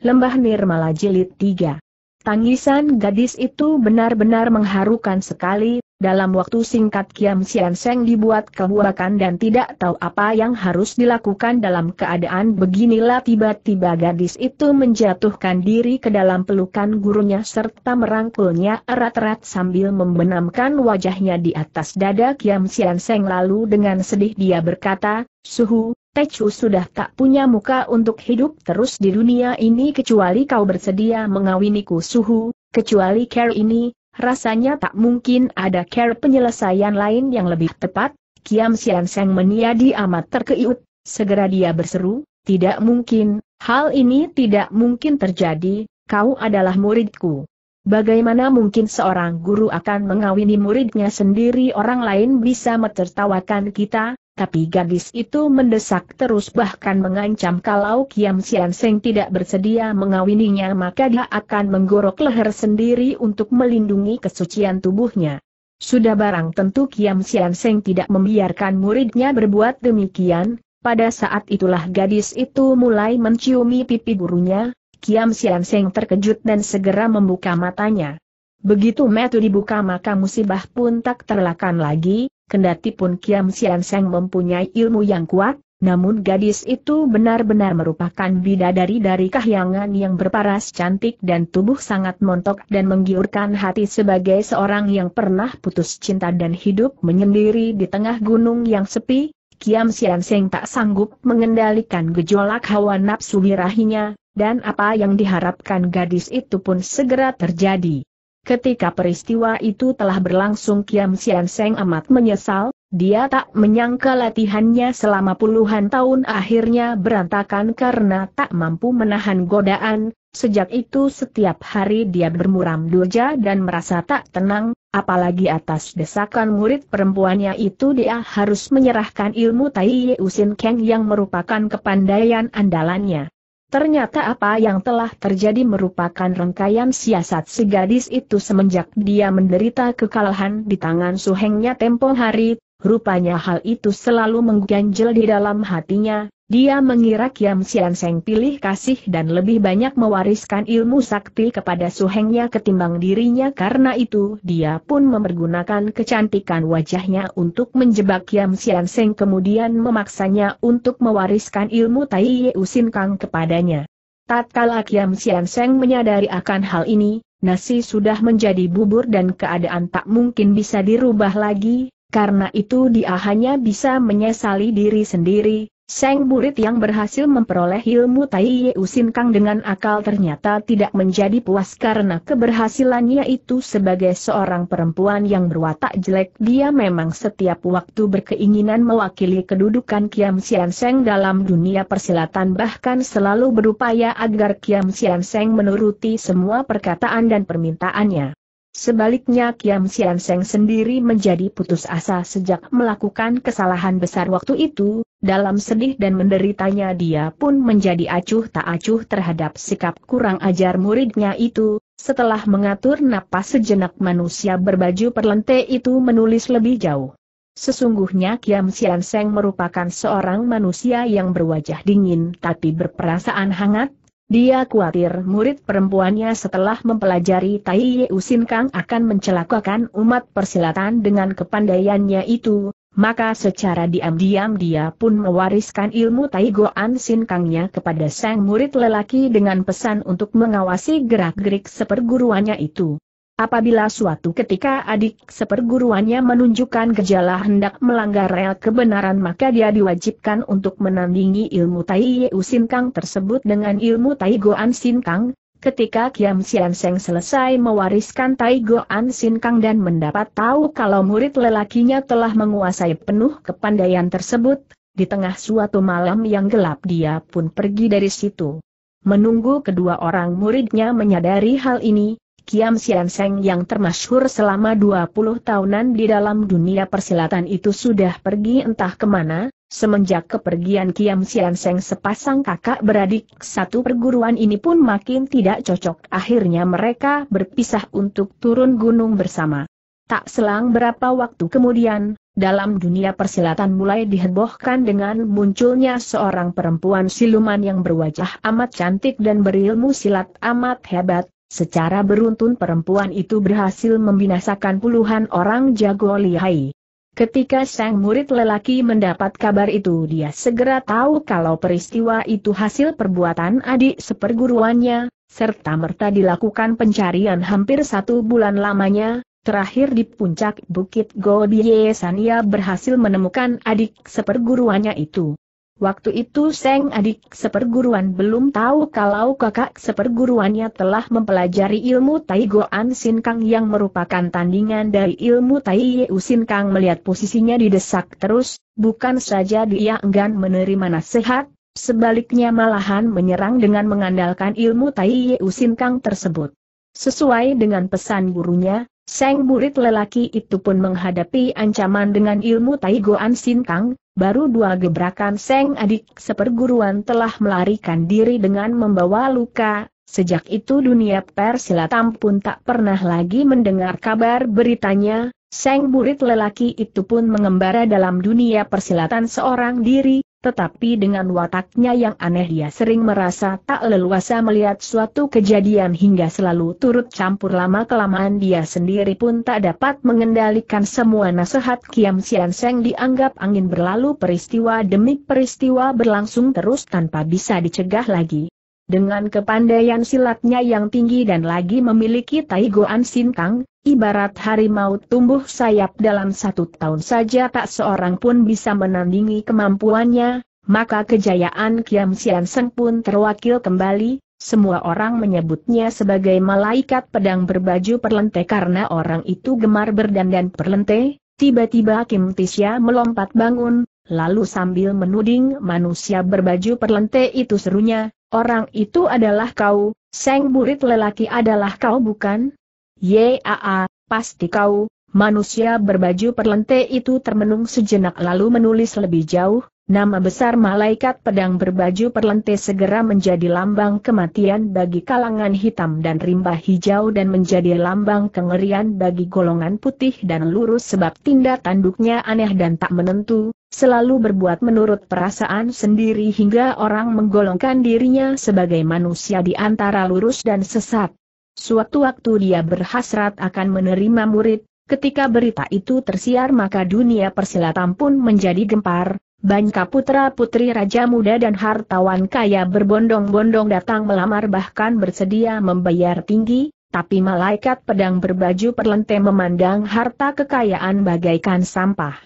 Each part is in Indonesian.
Lembah Nirmala Jilid 3 Tangisan gadis itu benar-benar mengharukan sekali, dalam waktu singkat Kiam Sian Seng dibuat kehuakan dan tidak tahu apa yang harus dilakukan dalam keadaan beginilah tiba-tiba gadis itu menjatuhkan diri ke dalam pelukan gurunya serta merangkulnya erat-erat sambil membenamkan wajahnya di atas dada Kiam Sian Seng lalu dengan sedih dia berkata, Suhu, Techu sudah tak punya muka untuk hidup terus di dunia ini kecuali kau bersedia mengawiniku Suhu, kecuali care ini, rasanya tak mungkin ada care penyelesaian lain yang lebih tepat, Kiam Sian Seng meniadi amat terkeiut, segera dia berseru, tidak mungkin, hal ini tidak mungkin terjadi, kau adalah muridku. Bagaimana mungkin seorang guru akan mengawini muridnya sendiri orang lain bisa mencertawakan kita, tapi gadis itu mendesak terus bahkan mengancam kalau Kiam Sian Seng tidak bersedia mengawininya maka dia akan menggorok leher sendiri untuk melindungi kesucian tubuhnya. Sudah barang tentu Kiam Sian Seng tidak membiarkan muridnya berbuat demikian, pada saat itulah gadis itu mulai menciumi pipi gurunya, Kiam Sian Seng terkejut dan segera membuka matanya. Begitu metu dibuka maka musibah pun tak terlakan lagi, Kendati pun Kiam Sian Seng mempunyai ilmu yang kuat, namun gadis itu benar-benar merupakan bidadari dari kahyangan yang berparas cantik dan tubuh sangat montok dan menggiurkan hati sebagai seorang yang pernah putus cinta dan hidup menyendiri di tengah gunung yang sepi, Kiam Sian Seng tak sanggup mengendalikan gejolak hawa nafsu birahinya, dan apa yang diharapkan gadis itu pun segera terjadi. Ketika peristiwa itu telah berlangsung Kiam Sian Seng amat menyesal, dia tak menyangka latihannya selama puluhan tahun akhirnya berantakan karena tak mampu menahan godaan, Sejak itu setiap hari dia bermuram doja dan merasa tak tenang, apalagi atas desakan murid perempuannya itu dia harus menyerahkan ilmu Tai Usin Keng yang merupakan kepandaian andalannya. Ternyata apa yang telah terjadi merupakan rangkaian siasat si gadis itu semenjak dia menderita kekalahan di tangan suhengnya tempo hari, rupanya hal itu selalu mengganjel di dalam hatinya, dia mengira Kiam Sian Seng pilih kasih dan lebih banyak mewariskan ilmu sakti kepada suhengnya ketimbang dirinya karena itu dia pun mempergunakan kecantikan wajahnya untuk menjebak Kiam Sian Seng kemudian memaksanya untuk mewariskan ilmu Tai Ye Usin Kang kepadanya. Tatkala Kiam Sian Seng menyadari akan hal ini, nasi sudah menjadi bubur dan keadaan tak mungkin bisa dirubah lagi, karena itu dia hanya bisa menyesali diri sendiri, Seng Burit yang berhasil memperoleh ilmu Tai Yeu Sin Kang dengan akal ternyata tidak menjadi puas karena keberhasilannya itu sebagai seorang perempuan yang berwatak jelek dia memang setiap waktu berkeinginan mewakili kedudukan Kiam Sian Seng dalam dunia persilatan bahkan selalu berupaya agar Kiam Sian Seng menuruti semua perkataan dan permintaannya. Sebaliknya Kiam Sian Seng sendiri menjadi putus asa sejak melakukan kesalahan besar waktu itu, dalam sedih dan menderitanya dia pun menjadi acuh tak acuh terhadap sikap kurang ajar muridnya itu, setelah mengatur napas sejenak manusia berbaju perlente itu menulis lebih jauh. Sesungguhnya Kiam Sian Seng merupakan seorang manusia yang berwajah dingin tapi berperasaan hangat, dia khawatir murid perempuannya setelah mempelajari Tai Ye Usin Kang akan mencelakakan umat persilatan dengan kepandaiannya itu, maka secara diam-diam dia pun mewariskan ilmu Taigoan Kangnya kepada sang murid lelaki dengan pesan untuk mengawasi gerak-gerik seperguruannya itu. Apabila suatu ketika adik seperguruannya menunjukkan gejala hendak melanggar rel kebenaran maka dia diwajibkan untuk menandingi ilmu Tai Yeu Kang tersebut dengan ilmu Tai Goan Kang. Ketika Kiam Sian Seng selesai mewariskan Tai An Sin Kang dan mendapat tahu kalau murid lelakinya telah menguasai penuh kepandaian tersebut, di tengah suatu malam yang gelap dia pun pergi dari situ. Menunggu kedua orang muridnya menyadari hal ini, Kiam Sian Seng yang termasyhur selama 20 tahunan di dalam dunia persilatan itu sudah pergi entah kemana, Semenjak kepergian Kiam Sian Seng sepasang kakak beradik satu perguruan ini pun makin tidak cocok. Akhirnya mereka berpisah untuk turun gunung bersama. Tak selang berapa waktu kemudian, dalam dunia persilatan mulai dihebohkan dengan munculnya seorang perempuan siluman yang berwajah amat cantik dan berilmu silat amat hebat. Secara beruntun perempuan itu berhasil membinasakan puluhan orang jago lihai. Ketika sang murid lelaki mendapat kabar itu dia segera tahu kalau peristiwa itu hasil perbuatan adik seperguruannya, serta merta dilakukan pencarian hampir satu bulan lamanya, terakhir di puncak Bukit Gobiye Sania berhasil menemukan adik seperguruannya itu. Waktu itu Seng adik seperguruan belum tahu kalau kakak seperguruannya telah mempelajari ilmu Tai Goan Sin Kang yang merupakan tandingan dari ilmu Tai Yeu Sin Kang melihat posisinya didesak terus, bukan saja dia enggan menerima nasihat, sebaliknya malahan menyerang dengan mengandalkan ilmu Tai Yeu Sin Kang tersebut. Sesuai dengan pesan gurunya, Seng murid lelaki itu pun menghadapi ancaman dengan ilmu Taigoan Sintang, baru dua gebrakan Seng adik seperguruan telah melarikan diri dengan membawa luka, sejak itu dunia persilatan pun tak pernah lagi mendengar kabar beritanya, Seng murid lelaki itu pun mengembara dalam dunia persilatan seorang diri, tetapi dengan wataknya yang aneh dia sering merasa tak leluasa melihat suatu kejadian hingga selalu turut campur lama-kelamaan dia sendiri pun tak dapat mengendalikan semua nasihat Kiam Sian Seng dianggap angin berlalu peristiwa demi peristiwa berlangsung terus tanpa bisa dicegah lagi. Dengan kepandaian silatnya yang tinggi dan lagi memiliki Taigoan Sintang, ibarat harimau tumbuh sayap dalam satu tahun saja tak seorang pun bisa menandingi kemampuannya, maka kejayaan Kiam Sian Seng pun terwakil kembali, semua orang menyebutnya sebagai malaikat pedang berbaju perlente karena orang itu gemar berdandan perlente, tiba-tiba Kim Tisya melompat bangun, lalu sambil menuding manusia berbaju perlente itu serunya, Orang itu adalah kau, Seng burit lelaki adalah kau bukan? Yaa, pasti kau, manusia berbaju perlente itu termenung sejenak lalu menulis lebih jauh, nama besar malaikat pedang berbaju perlente segera menjadi lambang kematian bagi kalangan hitam dan rimba hijau dan menjadi lambang kengerian bagi golongan putih dan lurus sebab tindak tanduknya aneh dan tak menentu, selalu berbuat menurut perasaan sendiri hingga orang menggolongkan dirinya sebagai manusia di antara lurus dan sesat. Suatu waktu dia berhasrat akan menerima murid, ketika berita itu tersiar maka dunia persilatan pun menjadi gempar, Banyak putra-putri raja muda dan hartawan kaya berbondong-bondong datang melamar bahkan bersedia membayar tinggi, tapi malaikat pedang berbaju perlente memandang harta kekayaan bagaikan sampah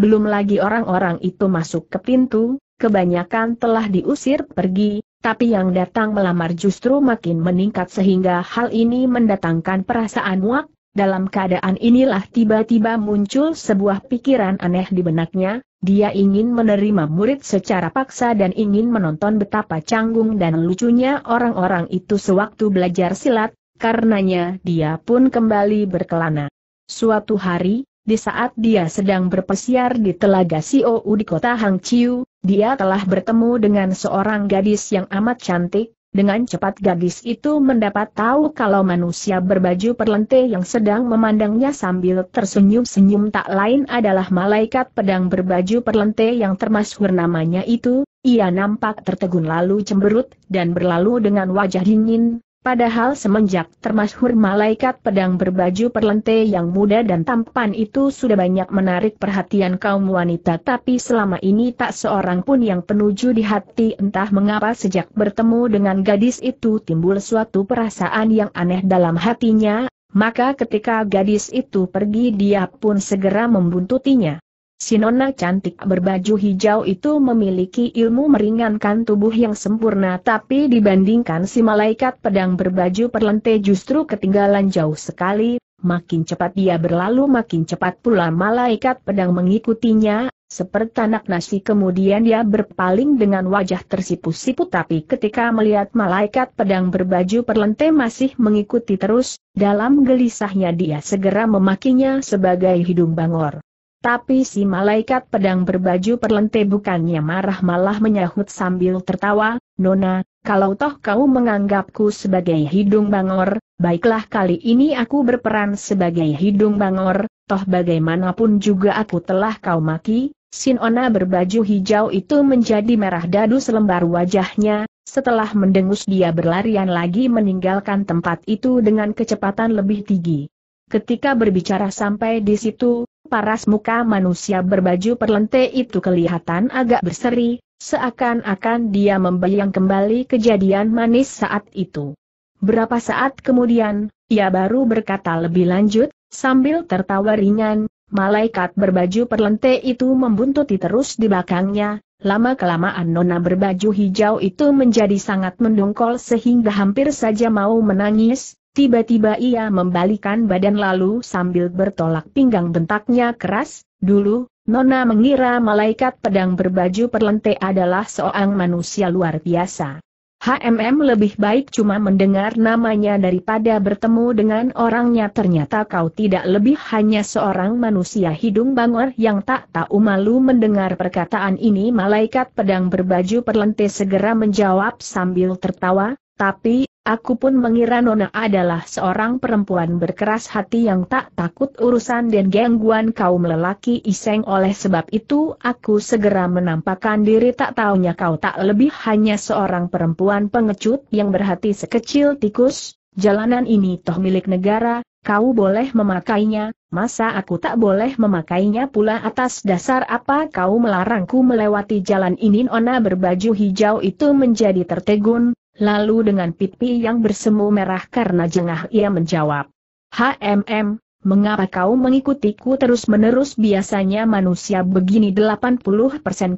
belum lagi orang-orang itu masuk ke pintu, kebanyakan telah diusir pergi, tapi yang datang melamar justru makin meningkat sehingga hal ini mendatangkan perasaan muak, dalam keadaan inilah tiba-tiba muncul sebuah pikiran aneh di benaknya, dia ingin menerima murid secara paksa dan ingin menonton betapa canggung dan lucunya orang-orang itu sewaktu belajar silat, karenanya dia pun kembali berkelana. Suatu hari, di saat dia sedang berpesiar di Telaga Siou di kota Hangchiu, dia telah bertemu dengan seorang gadis yang amat cantik, dengan cepat gadis itu mendapat tahu kalau manusia berbaju perlente yang sedang memandangnya sambil tersenyum-senyum tak lain adalah malaikat pedang berbaju perlente yang termasuk namanya itu, ia nampak tertegun lalu cemberut, dan berlalu dengan wajah dingin, Padahal semenjak termasyhur malaikat pedang berbaju perlente yang muda dan tampan itu sudah banyak menarik perhatian kaum wanita tapi selama ini tak seorang pun yang penuju di hati entah mengapa sejak bertemu dengan gadis itu timbul suatu perasaan yang aneh dalam hatinya, maka ketika gadis itu pergi dia pun segera membuntutinya. Si nona cantik berbaju hijau itu memiliki ilmu meringankan tubuh yang sempurna tapi dibandingkan si malaikat pedang berbaju perlente justru ketinggalan jauh sekali, makin cepat dia berlalu makin cepat pula malaikat pedang mengikutinya, seperti anak nasi kemudian dia berpaling dengan wajah tersipu-sipu tapi ketika melihat malaikat pedang berbaju perlente masih mengikuti terus, dalam gelisahnya dia segera memakinya sebagai hidung bangor. Tapi si malaikat pedang berbaju perlente bukannya marah malah menyahut sambil tertawa, Nona, kalau toh kau menganggapku sebagai hidung bangor, baiklah kali ini aku berperan sebagai hidung bangor, toh bagaimanapun juga aku telah kau maki, Sinona berbaju hijau itu menjadi merah dadu selembar wajahnya, setelah mendengus dia berlarian lagi meninggalkan tempat itu dengan kecepatan lebih tinggi. Ketika berbicara sampai di situ, paras muka manusia berbaju perlente itu kelihatan agak berseri, seakan-akan dia membayang kembali kejadian manis saat itu. Berapa saat kemudian, ia baru berkata lebih lanjut, sambil tertawa ringan, malaikat berbaju perlente itu membuntuti terus di belakangnya, lama-kelamaan nona berbaju hijau itu menjadi sangat mendongkol sehingga hampir saja mau menangis, Tiba-tiba ia membalikan badan lalu sambil bertolak pinggang bentaknya keras, dulu, Nona mengira malaikat pedang berbaju perlente adalah seorang manusia luar biasa. HMM lebih baik cuma mendengar namanya daripada bertemu dengan orangnya ternyata kau tidak lebih hanya seorang manusia hidung bangor yang tak tahu malu mendengar perkataan ini malaikat pedang berbaju perlente segera menjawab sambil tertawa, tapi, Aku pun mengira Nona adalah seorang perempuan berkeras hati yang tak takut urusan dan gangguan kaum lelaki iseng oleh sebab itu aku segera menampakkan diri tak taunya kau tak lebih hanya seorang perempuan pengecut yang berhati sekecil tikus, jalanan ini toh milik negara, kau boleh memakainya, masa aku tak boleh memakainya pula atas dasar apa kau melarangku melewati jalan ini Nona berbaju hijau itu menjadi tertegun, lalu dengan pipi yang bersemu merah karena jengah ia menjawab. HMM, mengapa kau mengikutiku terus-menerus biasanya manusia begini 80%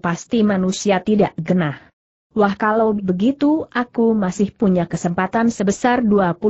pasti manusia tidak genah. Wah kalau begitu aku masih punya kesempatan sebesar 20%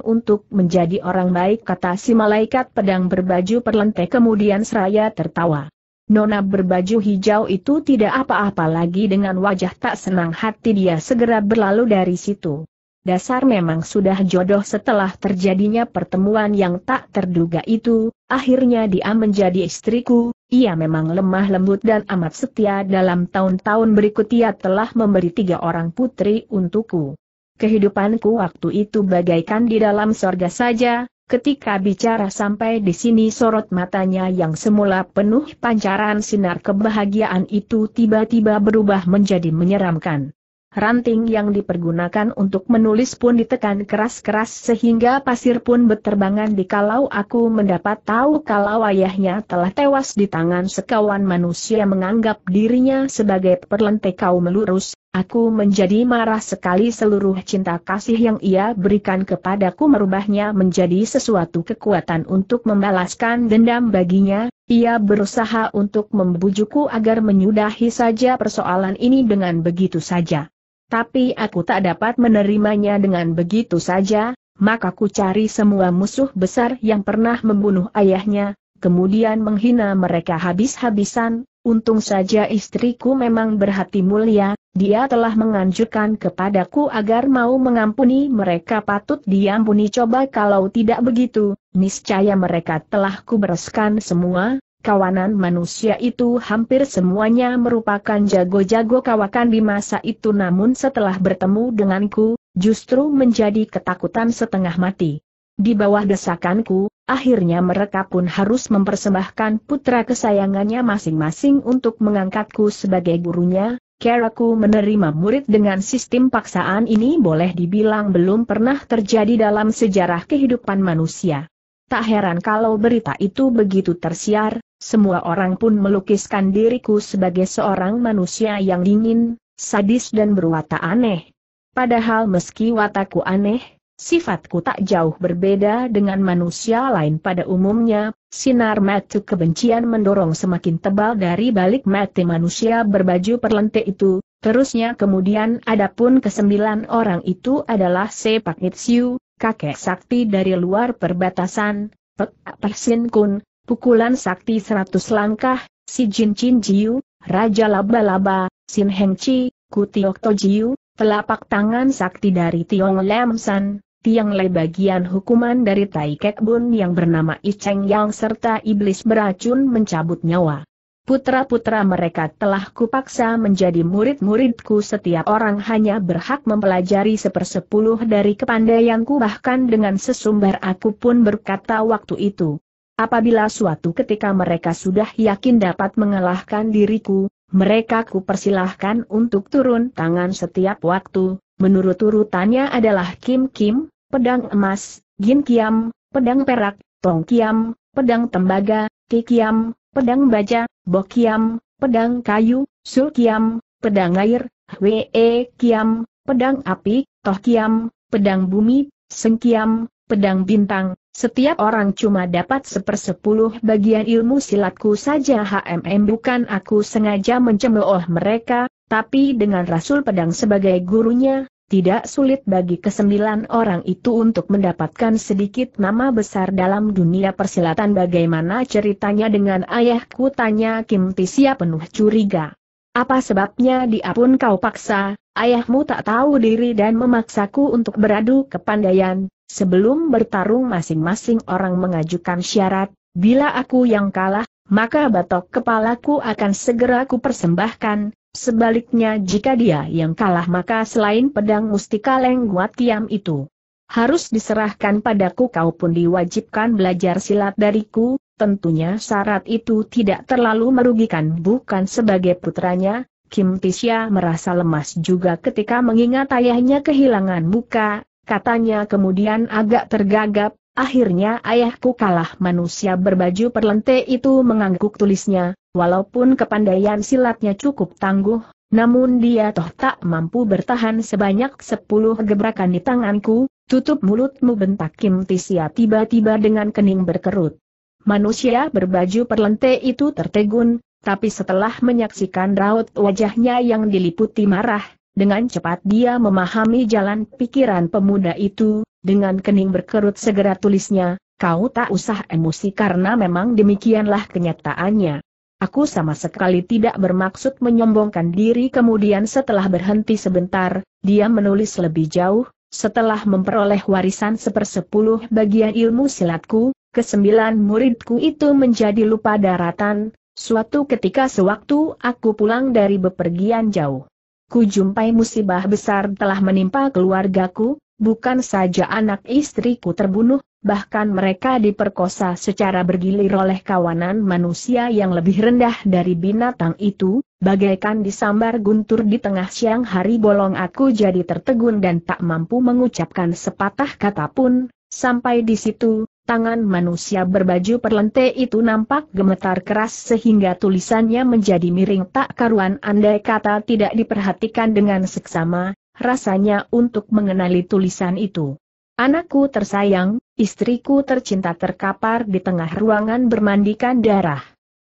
untuk menjadi orang baik kata si malaikat pedang berbaju perlente kemudian seraya tertawa. Nona berbaju hijau itu tidak apa-apa lagi dengan wajah tak senang hati dia segera berlalu dari situ. Dasar memang sudah jodoh setelah terjadinya pertemuan yang tak terduga itu, akhirnya dia menjadi istriku, ia memang lemah lembut dan amat setia dalam tahun-tahun berikut ia telah memberi tiga orang putri untukku. Kehidupanku waktu itu bagaikan di dalam sorga saja, Ketika bicara sampai di sini sorot matanya yang semula penuh pancaran sinar kebahagiaan itu tiba-tiba berubah menjadi menyeramkan. Ranting yang dipergunakan untuk menulis pun ditekan keras-keras sehingga pasir pun berterbangan Kalau aku mendapat tahu kalau ayahnya telah tewas di tangan sekawan manusia menganggap dirinya sebagai perlente kaum melurus, Aku menjadi marah sekali seluruh cinta kasih yang ia berikan kepadaku merubahnya menjadi sesuatu kekuatan untuk membalaskan dendam baginya, ia berusaha untuk membujukku agar menyudahi saja persoalan ini dengan begitu saja. Tapi aku tak dapat menerimanya dengan begitu saja, maka ku cari semua musuh besar yang pernah membunuh ayahnya, kemudian menghina mereka habis-habisan, untung saja istriku memang berhati mulia, dia telah menganjurkan kepadaku agar mau mengampuni mereka patut diampuni coba kalau tidak begitu, niscaya mereka telah kubereskan semua, kawanan manusia itu hampir semuanya merupakan jago-jago kawakan di masa itu namun setelah bertemu denganku, justru menjadi ketakutan setengah mati. Di bawah desakanku, akhirnya mereka pun harus mempersembahkan putra kesayangannya masing-masing untuk mengangkatku sebagai gurunya, Keraku menerima murid dengan sistem paksaan ini boleh dibilang belum pernah terjadi dalam sejarah kehidupan manusia. Tak heran kalau berita itu begitu tersiar, semua orang pun melukiskan diriku sebagai seorang manusia yang dingin, sadis dan berwatak aneh. Padahal meski wataku aneh, Sifatku tak jauh berbeda dengan manusia lain pada umumnya, sinar mata kebencian mendorong semakin tebal dari balik mata manusia berbaju perlente itu, terusnya kemudian adapun kesembilan orang itu adalah Sepak Nitsiu, kakek sakti dari luar perbatasan, Pek Persin Kun, pukulan sakti seratus langkah, si Jin Chin Jiu, Raja Laba-Laba, Sin Heng Chi, Kutiok Jiu, telapak tangan sakti dari Tiong Lam San, Tiang Le bagian hukuman dari Tai Kek Bun yang bernama I Yang serta iblis beracun mencabut nyawa. Putra-putra mereka telah kupaksa menjadi murid-muridku setiap orang hanya berhak mempelajari sepersepuluh dari kepandaianku bahkan dengan sesumbar aku pun berkata waktu itu. Apabila suatu ketika mereka sudah yakin dapat mengalahkan diriku, mereka kupersilahkan untuk turun tangan setiap waktu, Menurut urutannya adalah Kim Kim, pedang emas, Gin Kiam, pedang perak, Tong Kiam, pedang tembaga, Ki Kiam, pedang baja, Bo Kiam, pedang kayu, Sul Kiam, pedang air, Hwe e Kiam, pedang api, Toh Kiam, pedang bumi, Seng Kiam, pedang bintang, setiap orang cuma dapat sepersepuluh bagian ilmu silatku saja HMM bukan aku sengaja mencemooh mereka, tapi dengan Rasul Pedang sebagai gurunya, tidak sulit bagi kesembilan orang itu untuk mendapatkan sedikit nama besar dalam dunia persilatan bagaimana ceritanya dengan ayahku tanya Kim Tisia penuh curiga. Apa sebabnya dia pun kau paksa, ayahmu tak tahu diri dan memaksaku untuk beradu kepandaian, sebelum bertarung masing-masing orang mengajukan syarat, bila aku yang kalah, maka batok kepalaku akan segera kupersembahkan, Sebaliknya jika dia yang kalah maka selain pedang mustika lengguat tiam itu harus diserahkan padaku kau pun diwajibkan belajar silat dariku, tentunya syarat itu tidak terlalu merugikan bukan sebagai putranya, Kim Tisya merasa lemas juga ketika mengingat ayahnya kehilangan muka, katanya kemudian agak tergagap, Akhirnya ayahku kalah manusia berbaju perlente itu mengangguk tulisnya, walaupun kepandaian silatnya cukup tangguh, namun dia toh tak mampu bertahan sebanyak sepuluh gebrakan di tanganku, tutup mulutmu bentak Kim Tisia tiba-tiba dengan kening berkerut. Manusia berbaju perlente itu tertegun, tapi setelah menyaksikan raut wajahnya yang diliputi marah, dengan cepat dia memahami jalan pikiran pemuda itu, dengan kening berkerut segera tulisnya, kau tak usah emosi karena memang demikianlah kenyataannya. Aku sama sekali tidak bermaksud menyombongkan diri kemudian setelah berhenti sebentar, dia menulis lebih jauh, setelah memperoleh warisan sepersepuluh bagian ilmu silatku, kesembilan muridku itu menjadi lupa daratan, suatu ketika sewaktu aku pulang dari bepergian jauh. Ku jumpai musibah besar telah menimpa keluargaku, bukan saja anak istriku terbunuh, bahkan mereka diperkosa secara bergilir oleh kawanan manusia yang lebih rendah dari binatang itu, bagaikan disambar guntur di tengah siang hari bolong aku jadi tertegun dan tak mampu mengucapkan sepatah kata pun, sampai di situ, tangan manusia berbaju perlente itu nampak gemetar keras sehingga tulisannya menjadi miring tak karuan andai kata tidak diperhatikan dengan seksama, rasanya untuk mengenali tulisan itu. Anakku tersayang, istriku tercinta terkapar di tengah ruangan bermandikan darah.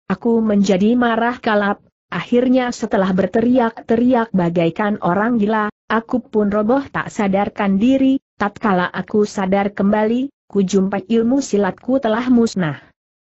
Aku menjadi marah kalap, akhirnya setelah berteriak-teriak bagaikan orang gila, aku pun roboh tak sadarkan diri, tatkala aku sadar kembali, kujumpai ilmu silatku telah musnah.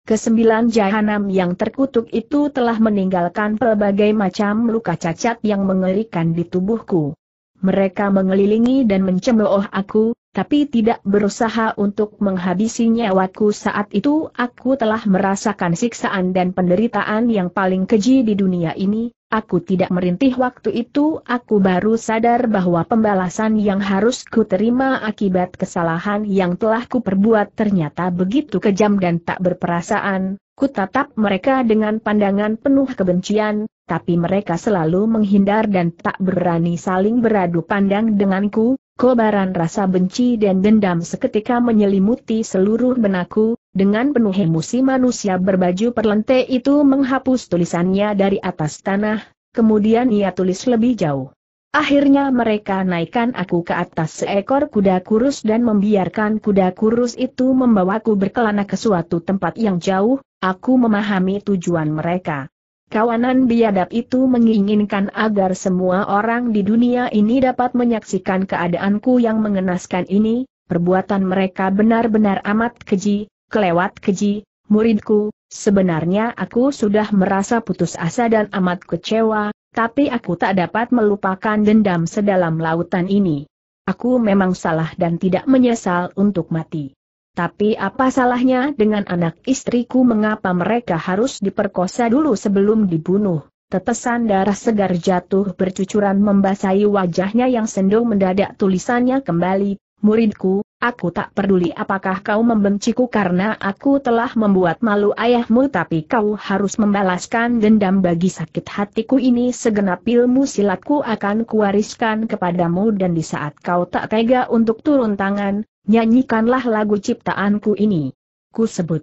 Kesembilan jahanam yang terkutuk itu telah meninggalkan pelbagai macam luka cacat yang mengerikan di tubuhku. Mereka mengelilingi dan mencemooh aku, tapi tidak berusaha untuk menghabisi nyawaku saat itu aku telah merasakan siksaan dan penderitaan yang paling keji di dunia ini, Aku tidak merintih waktu itu aku baru sadar bahwa pembalasan yang harus ku terima akibat kesalahan yang telah ku perbuat ternyata begitu kejam dan tak berperasaan. Ku tatap mereka dengan pandangan penuh kebencian, tapi mereka selalu menghindar dan tak berani saling beradu pandang denganku, Kobaran rasa benci dan dendam seketika menyelimuti seluruh benakku, dengan penuh emosi manusia berbaju perlente itu menghapus tulisannya dari atas tanah, kemudian ia tulis lebih jauh. Akhirnya mereka naikkan aku ke atas seekor kuda kurus dan membiarkan kuda kurus itu membawaku berkelana ke suatu tempat yang jauh, aku memahami tujuan mereka kawanan biadab itu menginginkan agar semua orang di dunia ini dapat menyaksikan keadaanku yang mengenaskan ini, perbuatan mereka benar-benar amat keji, kelewat keji, muridku, sebenarnya aku sudah merasa putus asa dan amat kecewa, tapi aku tak dapat melupakan dendam sedalam lautan ini. Aku memang salah dan tidak menyesal untuk mati. Tapi apa salahnya dengan anak istriku mengapa mereka harus diperkosa dulu sebelum dibunuh? Tetesan darah segar jatuh bercucuran membasahi wajahnya yang sendung mendadak tulisannya kembali, muridku, Aku tak peduli apakah kau membenciku karena aku telah membuat malu ayahmu tapi kau harus membalaskan dendam bagi sakit hatiku ini segenap ilmu silatku akan kuwariskan kepadamu dan di saat kau tak tega untuk turun tangan, nyanyikanlah lagu ciptaanku ini. Ku sebut.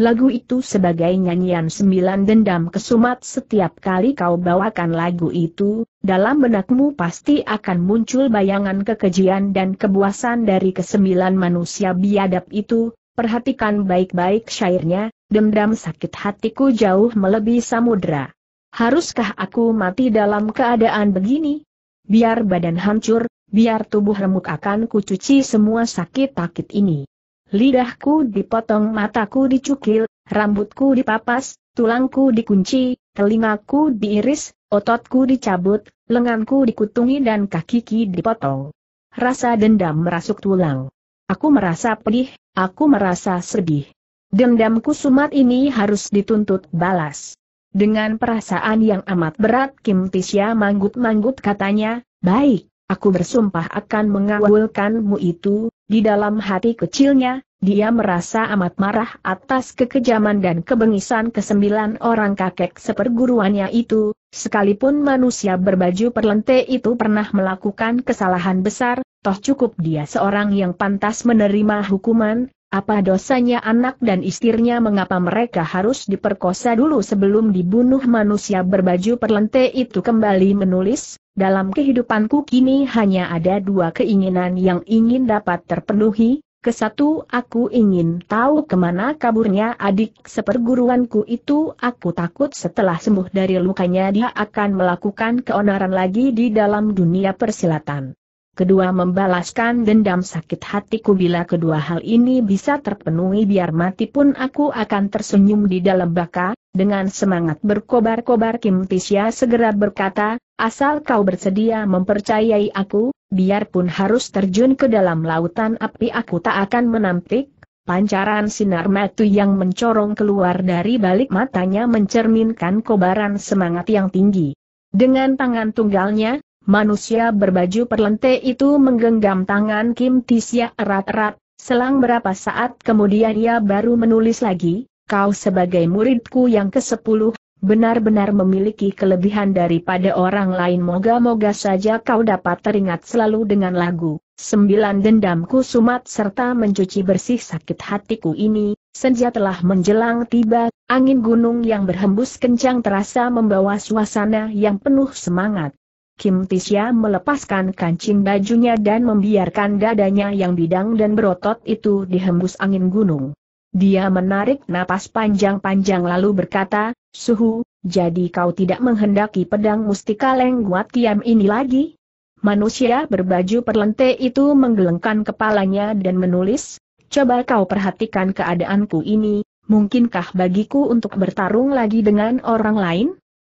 Lagu itu sebagai nyanyian sembilan dendam kesumat setiap kali kau bawakan lagu itu, dalam benakmu pasti akan muncul bayangan kekejian dan kebuasan dari kesembilan manusia biadab itu, perhatikan baik-baik syairnya, dendam sakit hatiku jauh melebihi samudra. Haruskah aku mati dalam keadaan begini? Biar badan hancur, biar tubuh remuk akan kucuci semua sakit-sakit ini. Lidahku dipotong mataku dicukil, rambutku dipapas, tulangku dikunci, telingaku diiris, ototku dicabut, lenganku dikutungi dan kakiku dipotong. Rasa dendam merasuk tulang. Aku merasa pedih, aku merasa sedih. Dendamku sumat ini harus dituntut balas. Dengan perasaan yang amat berat Kim Tisya manggut-manggut katanya, baik, aku bersumpah akan mengawulkanmu itu, di dalam hati kecilnya, dia merasa amat marah atas kekejaman dan kebengisan kesembilan orang kakek seperguruannya itu, sekalipun manusia berbaju perlente itu pernah melakukan kesalahan besar, toh cukup dia seorang yang pantas menerima hukuman, apa dosanya anak dan istrinya mengapa mereka harus diperkosa dulu sebelum dibunuh manusia berbaju perlente itu kembali menulis, dalam kehidupanku kini hanya ada dua keinginan yang ingin dapat terpenuhi, Kesatu, aku ingin tahu kemana kaburnya adik seperguruanku itu. Aku takut setelah sembuh dari lukanya dia akan melakukan keonaran lagi di dalam dunia persilatan. Kedua, membalaskan dendam sakit hatiku bila kedua hal ini bisa terpenuhi biar mati pun aku akan tersenyum di dalam baka. Dengan semangat berkobar-kobar Kim Tisya segera berkata, Asal kau bersedia mempercayai aku, biarpun harus terjun ke dalam lautan api aku tak akan menampik, pancaran sinar matu yang mencorong keluar dari balik matanya mencerminkan kobaran semangat yang tinggi. Dengan tangan tunggalnya, manusia berbaju perlente itu menggenggam tangan Kim Tisya erat-erat, selang berapa saat kemudian ia baru menulis lagi, kau sebagai muridku yang ke-10, benar-benar memiliki kelebihan daripada orang lain moga-moga saja kau dapat teringat selalu dengan lagu. Sembilan dendamku sumat serta mencuci bersih sakit hatiku ini, senja telah menjelang tiba, angin gunung yang berhembus kencang terasa membawa suasana yang penuh semangat. Kim Tisya melepaskan kancing bajunya dan membiarkan dadanya yang bidang dan berotot itu dihembus angin gunung. Dia menarik napas panjang-panjang lalu berkata, Suhu, jadi kau tidak menghendaki pedang mustika lengguat kiam ini lagi? Manusia berbaju perlente itu menggelengkan kepalanya dan menulis, Coba kau perhatikan keadaanku ini, mungkinkah bagiku untuk bertarung lagi dengan orang lain?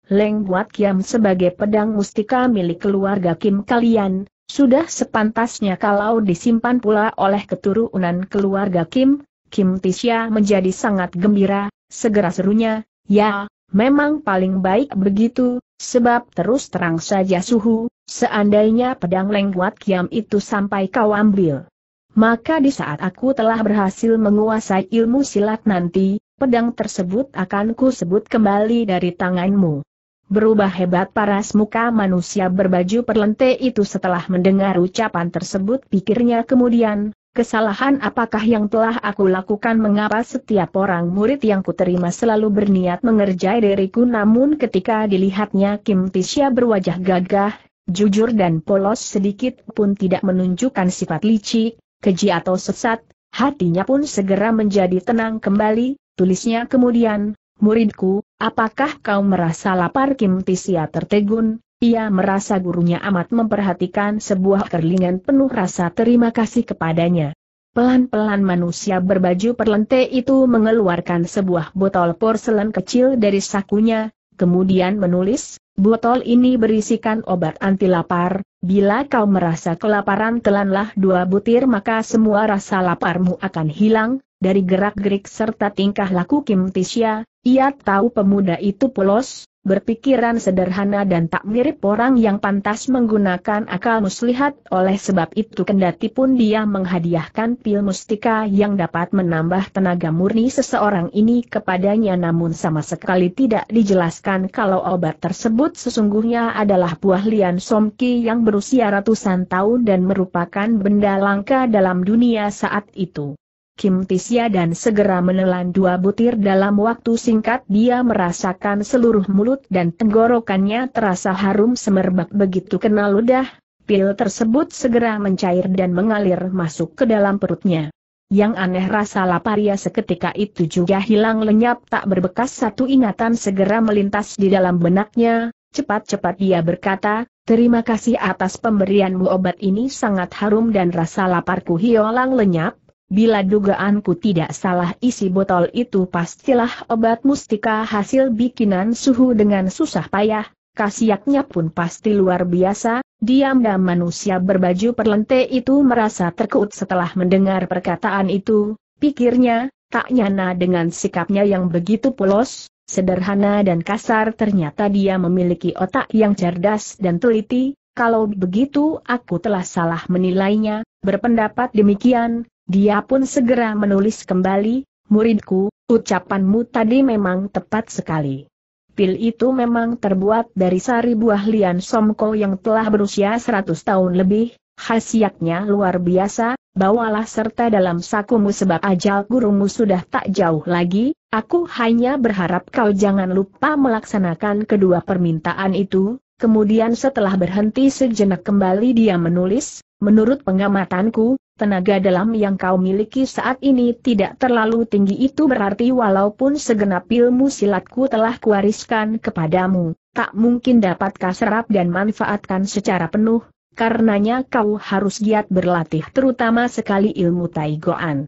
Leng Buat Kiam sebagai pedang mustika milik keluarga Kim kalian, sudah sepantasnya kalau disimpan pula oleh keturunan keluarga Kim, Kim Tisha menjadi sangat gembira, segera serunya, ya, memang paling baik begitu, sebab terus terang saja suhu, seandainya pedang lengkuat kiam itu sampai kau ambil. Maka di saat aku telah berhasil menguasai ilmu silat nanti, pedang tersebut akan ku sebut kembali dari tanganmu. Berubah hebat paras muka manusia berbaju perlente itu setelah mendengar ucapan tersebut pikirnya kemudian, Kesalahan apakah yang telah aku lakukan mengapa setiap orang murid yang kuterima selalu berniat mengerjai diriku namun ketika dilihatnya Kim Tisha berwajah gagah, jujur dan polos sedikit pun tidak menunjukkan sifat licik, keji atau sesat, hatinya pun segera menjadi tenang kembali, tulisnya kemudian, muridku, apakah kau merasa lapar Kim Tisha tertegun, ia merasa gurunya amat memperhatikan sebuah kerlingan penuh rasa terima kasih kepadanya. Pelan-pelan manusia berbaju perlente itu mengeluarkan sebuah botol porselen kecil dari sakunya, kemudian menulis, botol ini berisikan obat anti lapar, bila kau merasa kelaparan telanlah dua butir maka semua rasa laparmu akan hilang, dari gerak-gerik serta tingkah laku Kim Tisya, ia tahu pemuda itu polos, berpikiran sederhana dan tak mirip orang yang pantas menggunakan akal muslihat oleh sebab itu kendati pun dia menghadiahkan pil mustika yang dapat menambah tenaga murni seseorang ini kepadanya namun sama sekali tidak dijelaskan kalau obat tersebut sesungguhnya adalah buah lian somki yang berusia ratusan tahun dan merupakan benda langka dalam dunia saat itu. Kim Tisya dan segera menelan dua butir dalam waktu singkat dia merasakan seluruh mulut dan tenggorokannya terasa harum semerbak begitu kenal ludah, pil tersebut segera mencair dan mengalir masuk ke dalam perutnya. Yang aneh rasa laparnya seketika itu juga hilang lenyap tak berbekas satu ingatan segera melintas di dalam benaknya, cepat-cepat dia berkata, terima kasih atas pemberianmu obat ini sangat harum dan rasa laparku hilang lenyap, Bila dugaanku tidak salah isi botol itu pastilah obat mustika hasil bikinan suhu dengan susah payah, kasiaknya pun pasti luar biasa, diam dan manusia berbaju perlente itu merasa terkeut setelah mendengar perkataan itu, pikirnya, tak nyana dengan sikapnya yang begitu polos, sederhana dan kasar ternyata dia memiliki otak yang cerdas dan teliti, kalau begitu aku telah salah menilainya, berpendapat demikian, dia pun segera menulis kembali, muridku, ucapanmu tadi memang tepat sekali. Pil itu memang terbuat dari sari buah lian somko yang telah berusia 100 tahun lebih, khasiatnya luar biasa, bawalah serta dalam sakumu sebab ajal gurumu sudah tak jauh lagi, aku hanya berharap kau jangan lupa melaksanakan kedua permintaan itu, Kemudian setelah berhenti sejenak kembali dia menulis, Menurut pengamatanku, tenaga dalam yang kau miliki saat ini tidak terlalu tinggi itu berarti walaupun segenap ilmu silatku telah kuwariskan kepadamu, tak mungkin dapat serap dan manfaatkan secara penuh, karenanya kau harus giat berlatih terutama sekali ilmu Taigoan.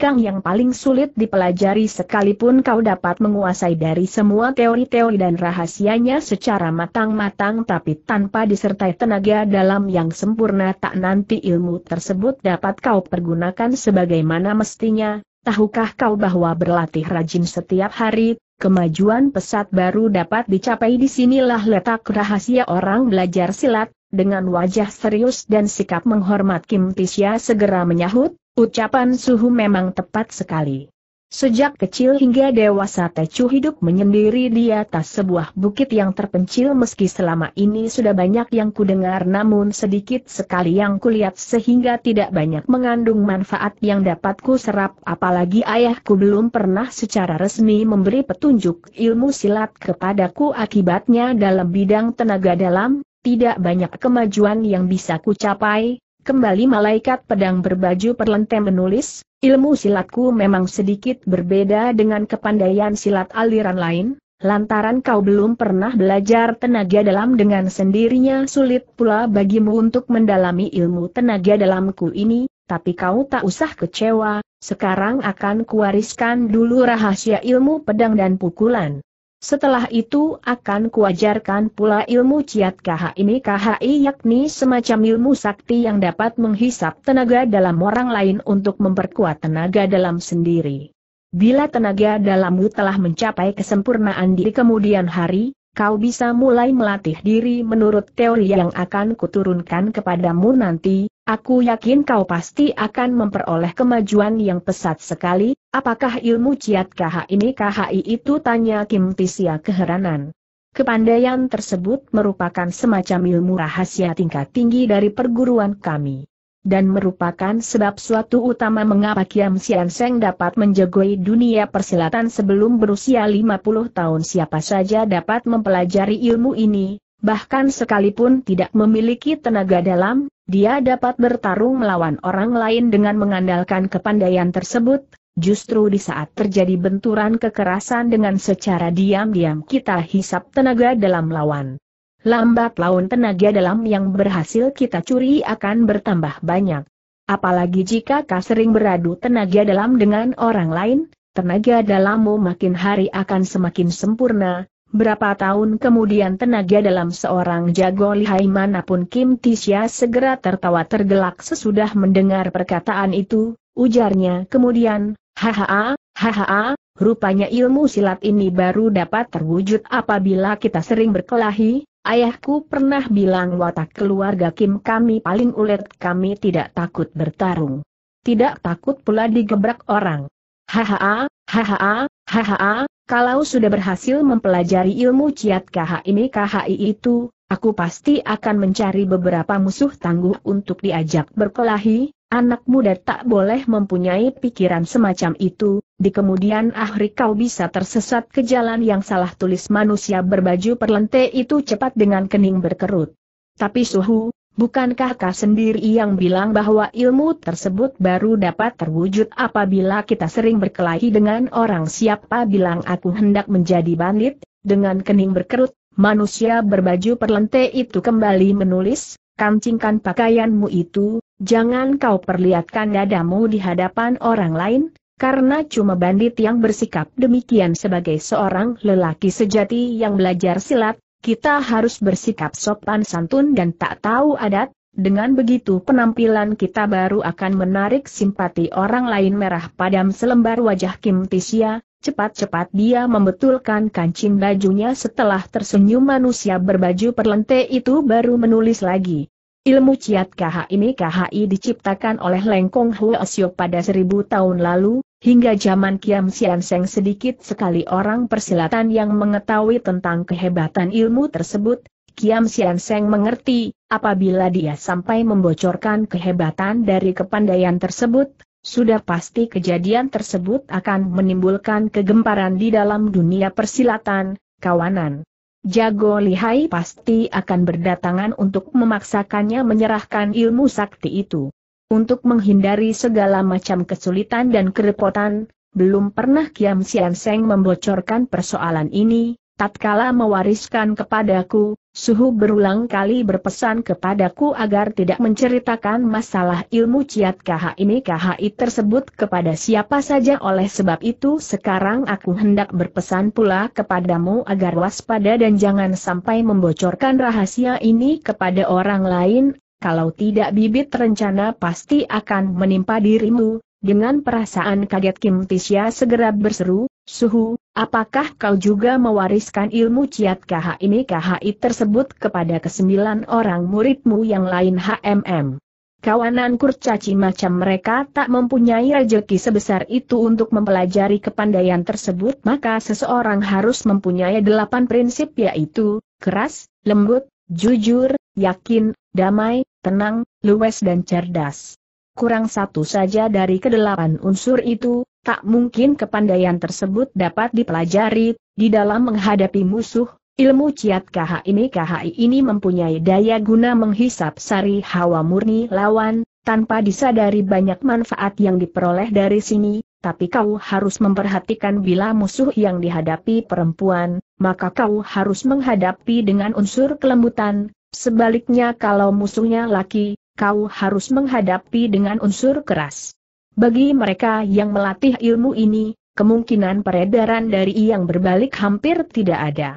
Kang yang paling sulit dipelajari sekalipun kau dapat menguasai dari semua teori-teori dan rahasianya secara matang-matang tapi tanpa disertai tenaga dalam yang sempurna tak nanti ilmu tersebut dapat kau pergunakan sebagaimana mestinya, tahukah kau bahwa berlatih rajin setiap hari, kemajuan pesat baru dapat dicapai di sinilah letak rahasia orang belajar silat, dengan wajah serius dan sikap menghormat Kim Tisya segera menyahut, Ucapan Suhu memang tepat sekali. Sejak kecil hingga dewasa Tecu hidup menyendiri di atas sebuah bukit yang terpencil meski selama ini sudah banyak yang kudengar namun sedikit sekali yang kulihat sehingga tidak banyak mengandung manfaat yang dapat ku serap apalagi ayahku belum pernah secara resmi memberi petunjuk ilmu silat kepadaku akibatnya dalam bidang tenaga dalam, tidak banyak kemajuan yang bisa ku capai, Kembali malaikat pedang berbaju perlente menulis, ilmu silatku memang sedikit berbeda dengan kepandaian silat aliran lain, lantaran kau belum pernah belajar tenaga dalam dengan sendirinya sulit pula bagimu untuk mendalami ilmu tenaga dalamku ini, tapi kau tak usah kecewa, sekarang akan kuwariskan dulu rahasia ilmu pedang dan pukulan. Setelah itu akan kuajarkan pula ilmu ciat KHI KHI yakni semacam ilmu sakti yang dapat menghisap tenaga dalam orang lain untuk memperkuat tenaga dalam sendiri. Bila tenaga dalammu telah mencapai kesempurnaan di kemudian hari, kau bisa mulai melatih diri menurut teori yang akan kuturunkan kepadamu nanti, Aku yakin kau pasti akan memperoleh kemajuan yang pesat sekali, apakah ilmu ciat KH ini KHI itu tanya Kim Tisia keheranan. Kepandaian tersebut merupakan semacam ilmu rahasia tingkat tinggi dari perguruan kami. Dan merupakan sebab suatu utama mengapa Kiam Sian Seng dapat menjagoi dunia persilatan sebelum berusia 50 tahun siapa saja dapat mempelajari ilmu ini, bahkan sekalipun tidak memiliki tenaga dalam, dia dapat bertarung melawan orang lain dengan mengandalkan kepandaian tersebut, Justru di saat terjadi benturan kekerasan dengan secara diam-diam kita hisap tenaga dalam lawan. Lambat laun tenaga dalam yang berhasil kita curi akan bertambah banyak. Apalagi jika kau sering beradu tenaga dalam dengan orang lain, tenaga dalammu makin hari akan semakin sempurna, Berapa tahun kemudian tenaga dalam seorang jago lihai manapun Kim Tisya segera tertawa tergelak sesudah mendengar perkataan itu, ujarnya kemudian, hahaha, haha, rupanya ilmu silat ini baru dapat terwujud apabila kita sering berkelahi, ayahku pernah bilang watak keluarga Kim kami paling ulet kami tidak takut bertarung. Tidak takut pula digebrak orang. Hahaha, haha, haha, kalau sudah berhasil mempelajari ilmu ciat KHI KHI itu, aku pasti akan mencari beberapa musuh tangguh untuk diajak berkelahi, anak muda tak boleh mempunyai pikiran semacam itu, di kemudian akhir kau bisa tersesat ke jalan yang salah tulis manusia berbaju perlente itu cepat dengan kening berkerut. Tapi suhu, Bukankah kau sendiri yang bilang bahwa ilmu tersebut baru dapat terwujud apabila kita sering berkelahi dengan orang siapa bilang aku hendak menjadi bandit, dengan kening berkerut, manusia berbaju perlente itu kembali menulis, kancingkan pakaianmu itu, jangan kau perlihatkan dadamu di hadapan orang lain, karena cuma bandit yang bersikap demikian sebagai seorang lelaki sejati yang belajar silat, kita harus bersikap sopan santun dan tak tahu adat, dengan begitu penampilan kita baru akan menarik simpati orang lain merah padam selembar wajah Kim Tisia. cepat-cepat dia membetulkan kancing bajunya setelah tersenyum manusia berbaju perlente itu baru menulis lagi. Ilmu Ciat KHI ini KHI diciptakan oleh Lengkong Huo pada seribu tahun lalu, Hingga zaman Kiam Sian Seng sedikit sekali orang persilatan yang mengetahui tentang kehebatan ilmu tersebut, Kiam Sian Seng mengerti, apabila dia sampai membocorkan kehebatan dari kepandaian tersebut, sudah pasti kejadian tersebut akan menimbulkan kegemparan di dalam dunia persilatan, kawanan. Jago lihai pasti akan berdatangan untuk memaksakannya menyerahkan ilmu sakti itu. Untuk menghindari segala macam kesulitan dan kerepotan, belum pernah Kiam Sian Seng membocorkan persoalan ini, tatkala mewariskan kepadaku, Suhu berulang kali berpesan kepadaku agar tidak menceritakan masalah ilmu ciat KHI KHI tersebut kepada siapa saja oleh sebab itu sekarang aku hendak berpesan pula kepadamu agar waspada dan jangan sampai membocorkan rahasia ini kepada orang lain, kalau tidak bibit rencana pasti akan menimpa dirimu. Dengan perasaan kaget Kim Tisya segera berseru, Suhu, apakah kau juga mewariskan ilmu ciat KHI ini KHI tersebut kepada kesembilan orang muridmu yang lain HMM? Kawanan kurcaci macam mereka tak mempunyai rejeki sebesar itu untuk mempelajari kepandaian tersebut maka seseorang harus mempunyai delapan prinsip yaitu, keras, lembut, jujur, yakin, damai, tenang, luwes dan cerdas. Kurang satu saja dari kedelapan unsur itu, tak mungkin kepandaian tersebut dapat dipelajari, di dalam menghadapi musuh, ilmu ciat KH ini KHI ini mempunyai daya guna menghisap sari hawa murni lawan, tanpa disadari banyak manfaat yang diperoleh dari sini, tapi kau harus memperhatikan bila musuh yang dihadapi perempuan, maka kau harus menghadapi dengan unsur kelembutan, Sebaliknya kalau musuhnya laki, kau harus menghadapi dengan unsur keras. Bagi mereka yang melatih ilmu ini, kemungkinan peredaran dari yang berbalik hampir tidak ada.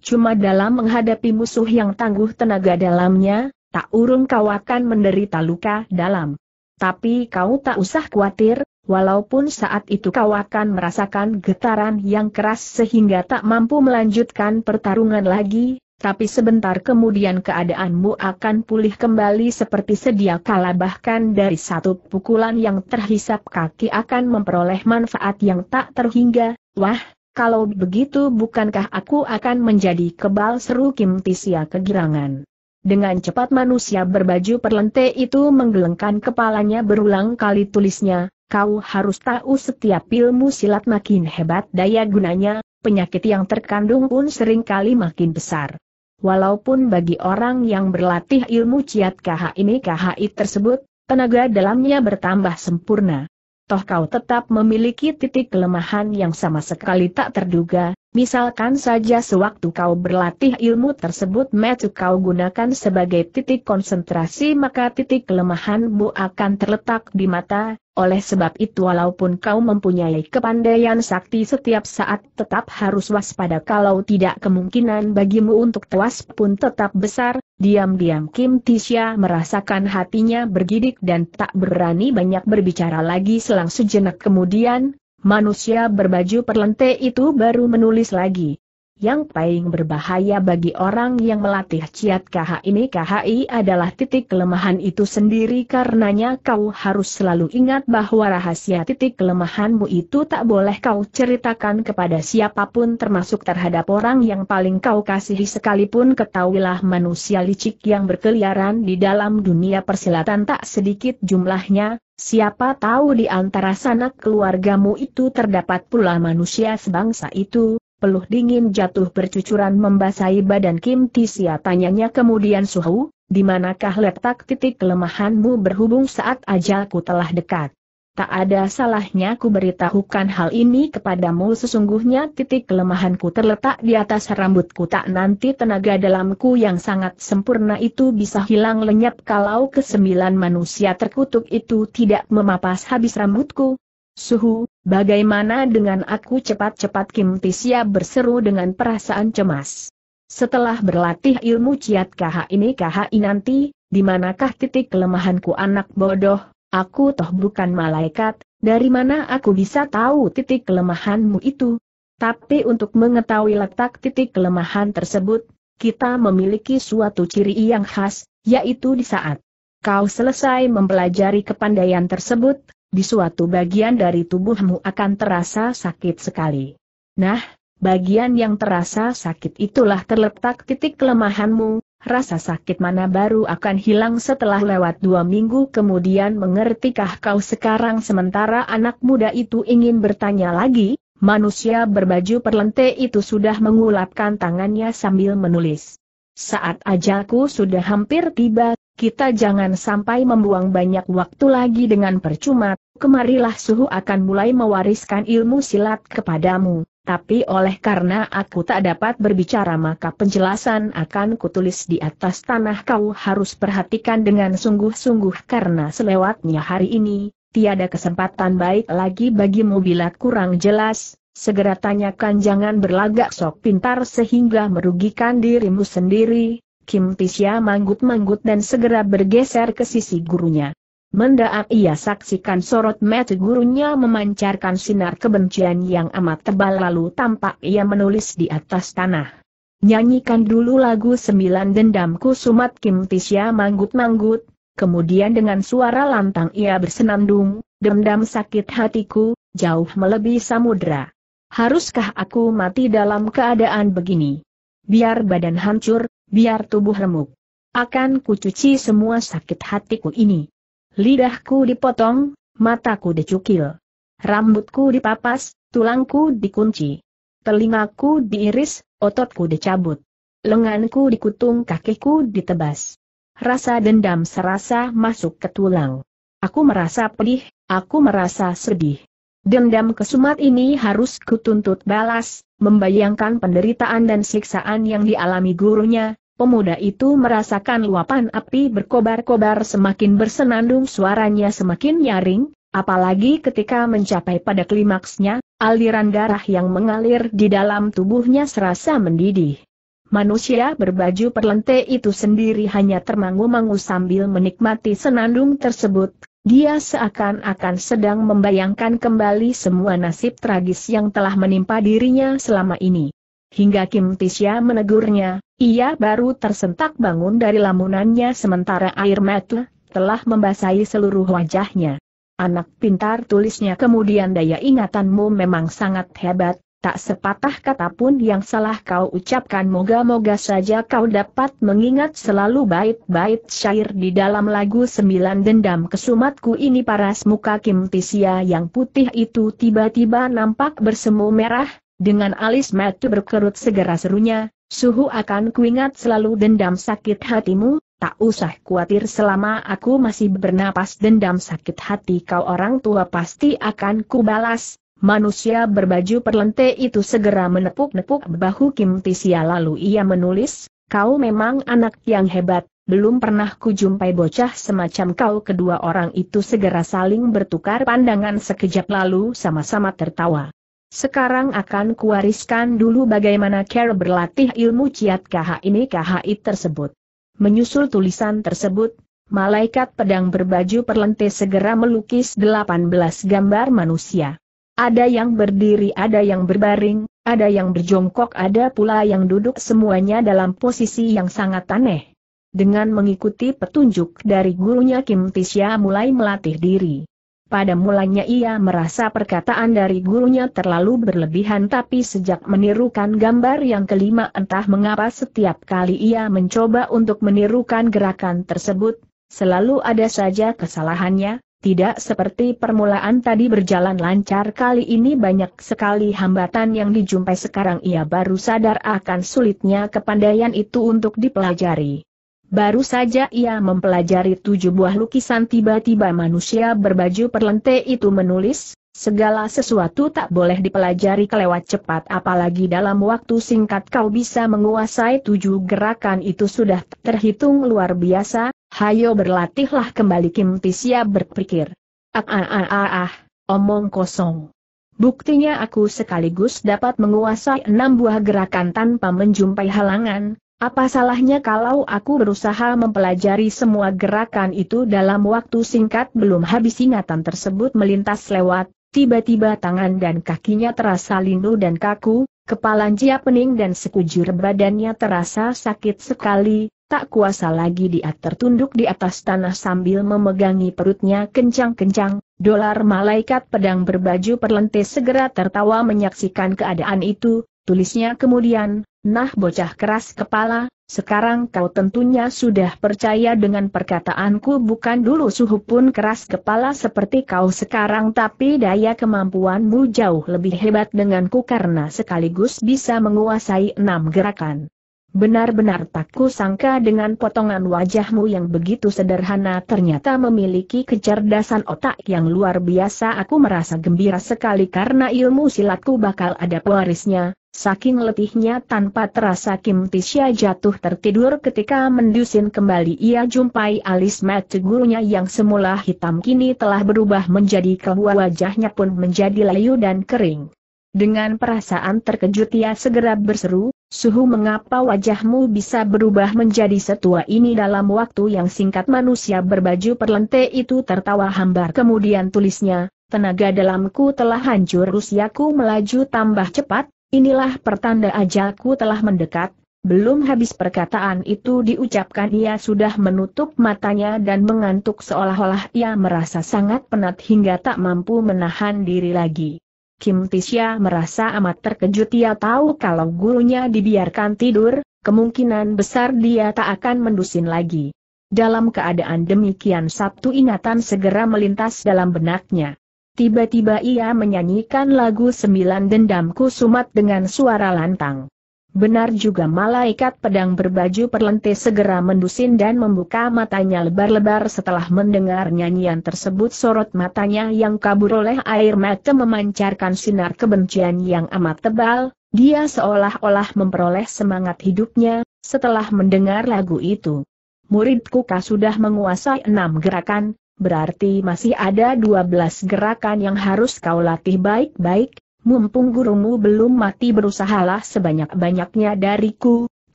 Cuma dalam menghadapi musuh yang tangguh tenaga dalamnya, tak urung kau akan menderita luka dalam. Tapi kau tak usah khawatir, walaupun saat itu kau akan merasakan getaran yang keras sehingga tak mampu melanjutkan pertarungan lagi, tapi sebentar kemudian keadaanmu akan pulih kembali seperti sedia kala bahkan dari satu pukulan yang terhisap kaki akan memperoleh manfaat yang tak terhingga, wah, kalau begitu bukankah aku akan menjadi kebal seru Kim Tisia kegirangan. Dengan cepat manusia berbaju perlente itu menggelengkan kepalanya berulang kali tulisnya, kau harus tahu setiap ilmu silat makin hebat daya gunanya, penyakit yang terkandung pun seringkali makin besar. Walaupun bagi orang yang berlatih ilmu ciat KHI KHI tersebut, tenaga dalamnya bertambah sempurna. Toh kau tetap memiliki titik kelemahan yang sama sekali tak terduga, Misalkan saja sewaktu kau berlatih ilmu tersebut metu kau gunakan sebagai titik konsentrasi maka titik kelemahanmu akan terletak di mata, oleh sebab itu walaupun kau mempunyai kepandaian sakti setiap saat tetap harus waspada kalau tidak kemungkinan bagimu untuk tewas pun tetap besar, diam-diam Kim Tisha merasakan hatinya bergidik dan tak berani banyak berbicara lagi selang sejenak kemudian, manusia berbaju perlente itu baru menulis lagi. Yang paling berbahaya bagi orang yang melatih Ciat KHI KHI adalah titik kelemahan itu sendiri karenanya kau harus selalu ingat bahwa rahasia titik kelemahanmu itu tak boleh kau ceritakan kepada siapapun termasuk terhadap orang yang paling kau kasihi sekalipun ketahuilah manusia licik yang berkeliaran di dalam dunia persilatan tak sedikit jumlahnya, Siapa tahu di antara sanak keluargamu itu terdapat pula manusia sebangsa itu, peluh dingin jatuh bercucuran membasahi badan Kim Tisia tanyanya kemudian suhu, di manakah letak titik kelemahanmu berhubung saat ajalku telah dekat. Tak ada salahnya ku beritahukan hal ini kepadamu sesungguhnya titik kelemahanku terletak di atas rambutku tak nanti tenaga dalamku yang sangat sempurna itu bisa hilang lenyap kalau kesembilan manusia terkutuk itu tidak memapas habis rambutku, Suhu, bagaimana dengan aku cepat-cepat Kim Tisia berseru dengan perasaan cemas. Setelah berlatih ilmu ciat KH ini ini nanti, di manakah titik kelemahanku anak bodoh, aku toh bukan malaikat, dari mana aku bisa tahu titik kelemahanmu itu? Tapi untuk mengetahui letak titik kelemahan tersebut, kita memiliki suatu ciri yang khas, yaitu di saat kau selesai mempelajari kepandaian tersebut, di suatu bagian dari tubuhmu akan terasa sakit sekali. Nah, bagian yang terasa sakit itulah terletak titik kelemahanmu, rasa sakit mana baru akan hilang setelah lewat dua minggu kemudian mengertikah kau sekarang sementara anak muda itu ingin bertanya lagi, manusia berbaju perlente itu sudah mengulapkan tangannya sambil menulis. Saat ajalku sudah hampir tiba, kita jangan sampai membuang banyak waktu lagi dengan percuma, kemarilah suhu akan mulai mewariskan ilmu silat kepadamu, tapi oleh karena aku tak dapat berbicara maka penjelasan akan kutulis di atas tanah kau harus perhatikan dengan sungguh-sungguh karena selewatnya hari ini, tiada kesempatan baik lagi bagimu bila kurang jelas, segera tanyakan jangan berlagak sok pintar sehingga merugikan dirimu sendiri, Kim Pisya manggut-manggut dan segera bergeser ke sisi gurunya. Mendaak ia saksikan sorot mata gurunya memancarkan sinar kebencian yang amat tebal lalu tampak ia menulis di atas tanah. Nyanyikan dulu lagu Sembilan Dendamku Sumat Kim Tisya manggut-manggut, kemudian dengan suara lantang ia bersenandung, dendam sakit hatiku, jauh melebihi samudra. Haruskah aku mati dalam keadaan begini? Biar badan hancur, biar tubuh remuk. Akan kucuci semua sakit hatiku ini. Lidahku dipotong, mataku dicukil. Rambutku dipapas, tulangku dikunci. Telingaku diiris, ototku dicabut. Lenganku dikutung kakiku ditebas. Rasa dendam serasa masuk ke tulang. Aku merasa pedih, aku merasa sedih. Dendam kesumat ini harus kutuntut balas, membayangkan penderitaan dan siksaan yang dialami gurunya, Pemuda itu merasakan luapan api berkobar-kobar semakin bersenandung suaranya semakin nyaring, apalagi ketika mencapai pada klimaksnya, aliran darah yang mengalir di dalam tubuhnya serasa mendidih. Manusia berbaju perlente itu sendiri hanya termangu-mangu sambil menikmati senandung tersebut, dia seakan-akan sedang membayangkan kembali semua nasib tragis yang telah menimpa dirinya selama ini. Hingga Kim Tisya menegurnya, ia baru tersentak bangun dari lamunannya sementara air mata telah membasahi seluruh wajahnya. Anak pintar tulisnya kemudian daya ingatanmu memang sangat hebat, tak sepatah kata pun yang salah kau ucapkan moga-moga saja kau dapat mengingat selalu bait-bait syair di dalam lagu sembilan dendam kesumatku ini paras muka Kim Tisya yang putih itu tiba-tiba nampak bersemu merah, dengan alis matu berkerut segera serunya, suhu akan kuingat selalu dendam sakit hatimu, tak usah khawatir selama aku masih bernapas dendam sakit hati kau orang tua pasti akan kubalas. Manusia berbaju perlente itu segera menepuk-nepuk bahu Kim Tisia lalu ia menulis, kau memang anak yang hebat, belum pernah kujumpai bocah semacam kau kedua orang itu segera saling bertukar pandangan sekejap lalu sama-sama tertawa. Sekarang akan kuwariskan dulu bagaimana Care berlatih ilmu ciat KH ini KHI tersebut. Menyusul tulisan tersebut, malaikat pedang berbaju perlente segera melukis 18 gambar manusia. Ada yang berdiri, ada yang berbaring, ada yang berjongkok, ada pula yang duduk semuanya dalam posisi yang sangat aneh. Dengan mengikuti petunjuk dari gurunya Kim Tisya mulai melatih diri. Pada mulanya ia merasa perkataan dari gurunya terlalu berlebihan tapi sejak menirukan gambar yang kelima entah mengapa setiap kali ia mencoba untuk menirukan gerakan tersebut, selalu ada saja kesalahannya, tidak seperti permulaan tadi berjalan lancar kali ini banyak sekali hambatan yang dijumpai sekarang ia baru sadar akan sulitnya kepandaian itu untuk dipelajari. Baru saja ia mempelajari tujuh buah lukisan tiba-tiba manusia berbaju perlente itu menulis, segala sesuatu tak boleh dipelajari kelewat cepat apalagi dalam waktu singkat kau bisa menguasai tujuh gerakan itu sudah terhitung luar biasa, hayo berlatihlah kembali Kim Tisya berpikir. Ah ah ah ah ah, omong kosong. Buktinya aku sekaligus dapat menguasai enam buah gerakan tanpa menjumpai halangan, apa salahnya kalau aku berusaha mempelajari semua gerakan itu dalam waktu singkat belum habis ingatan tersebut melintas lewat, tiba-tiba tangan dan kakinya terasa lindu dan kaku, kepala jia pening dan sekujur badannya terasa sakit sekali, tak kuasa lagi dia tertunduk di atas tanah sambil memegangi perutnya kencang-kencang, dolar malaikat pedang berbaju perlente segera tertawa menyaksikan keadaan itu, tulisnya kemudian, nah bocah keras kepala, sekarang kau tentunya sudah percaya dengan perkataanku bukan dulu suhu pun keras kepala seperti kau sekarang tapi daya kemampuanmu jauh lebih hebat denganku karena sekaligus bisa menguasai enam gerakan. Benar-benar tak sangka dengan potongan wajahmu yang begitu sederhana ternyata memiliki kecerdasan otak yang luar biasa aku merasa gembira sekali karena ilmu silatku bakal ada pewarisnya, Saking letihnya tanpa terasa Kim Tisha jatuh tertidur ketika mendusin kembali ia jumpai alis mata gurunya yang semula hitam kini telah berubah menjadi keluar wajahnya pun menjadi layu dan kering. Dengan perasaan terkejut ia segera berseru, Suhu mengapa wajahmu bisa berubah menjadi setua ini dalam waktu yang singkat manusia berbaju perlente itu tertawa hambar kemudian tulisnya, tenaga dalamku telah hancur usiaku melaju tambah cepat, Inilah pertanda ajalku telah mendekat, belum habis perkataan itu diucapkan ia sudah menutup matanya dan mengantuk seolah-olah ia merasa sangat penat hingga tak mampu menahan diri lagi. Kim Tisya merasa amat terkejut ia tahu kalau gurunya dibiarkan tidur, kemungkinan besar dia tak akan mendusin lagi. Dalam keadaan demikian Sabtu ingatan segera melintas dalam benaknya. Tiba-tiba ia menyanyikan lagu Sembilan Dendamku Sumat dengan suara lantang. Benar juga malaikat pedang berbaju perlente segera mendusin dan membuka matanya lebar-lebar setelah mendengar nyanyian tersebut sorot matanya yang kabur oleh air mata memancarkan sinar kebencian yang amat tebal, dia seolah-olah memperoleh semangat hidupnya, setelah mendengar lagu itu. Muridku kah sudah menguasai enam gerakan, berarti masih ada 12 gerakan yang harus kau latih baik-baik, mumpung gurumu belum mati berusahalah sebanyak-banyaknya dariku,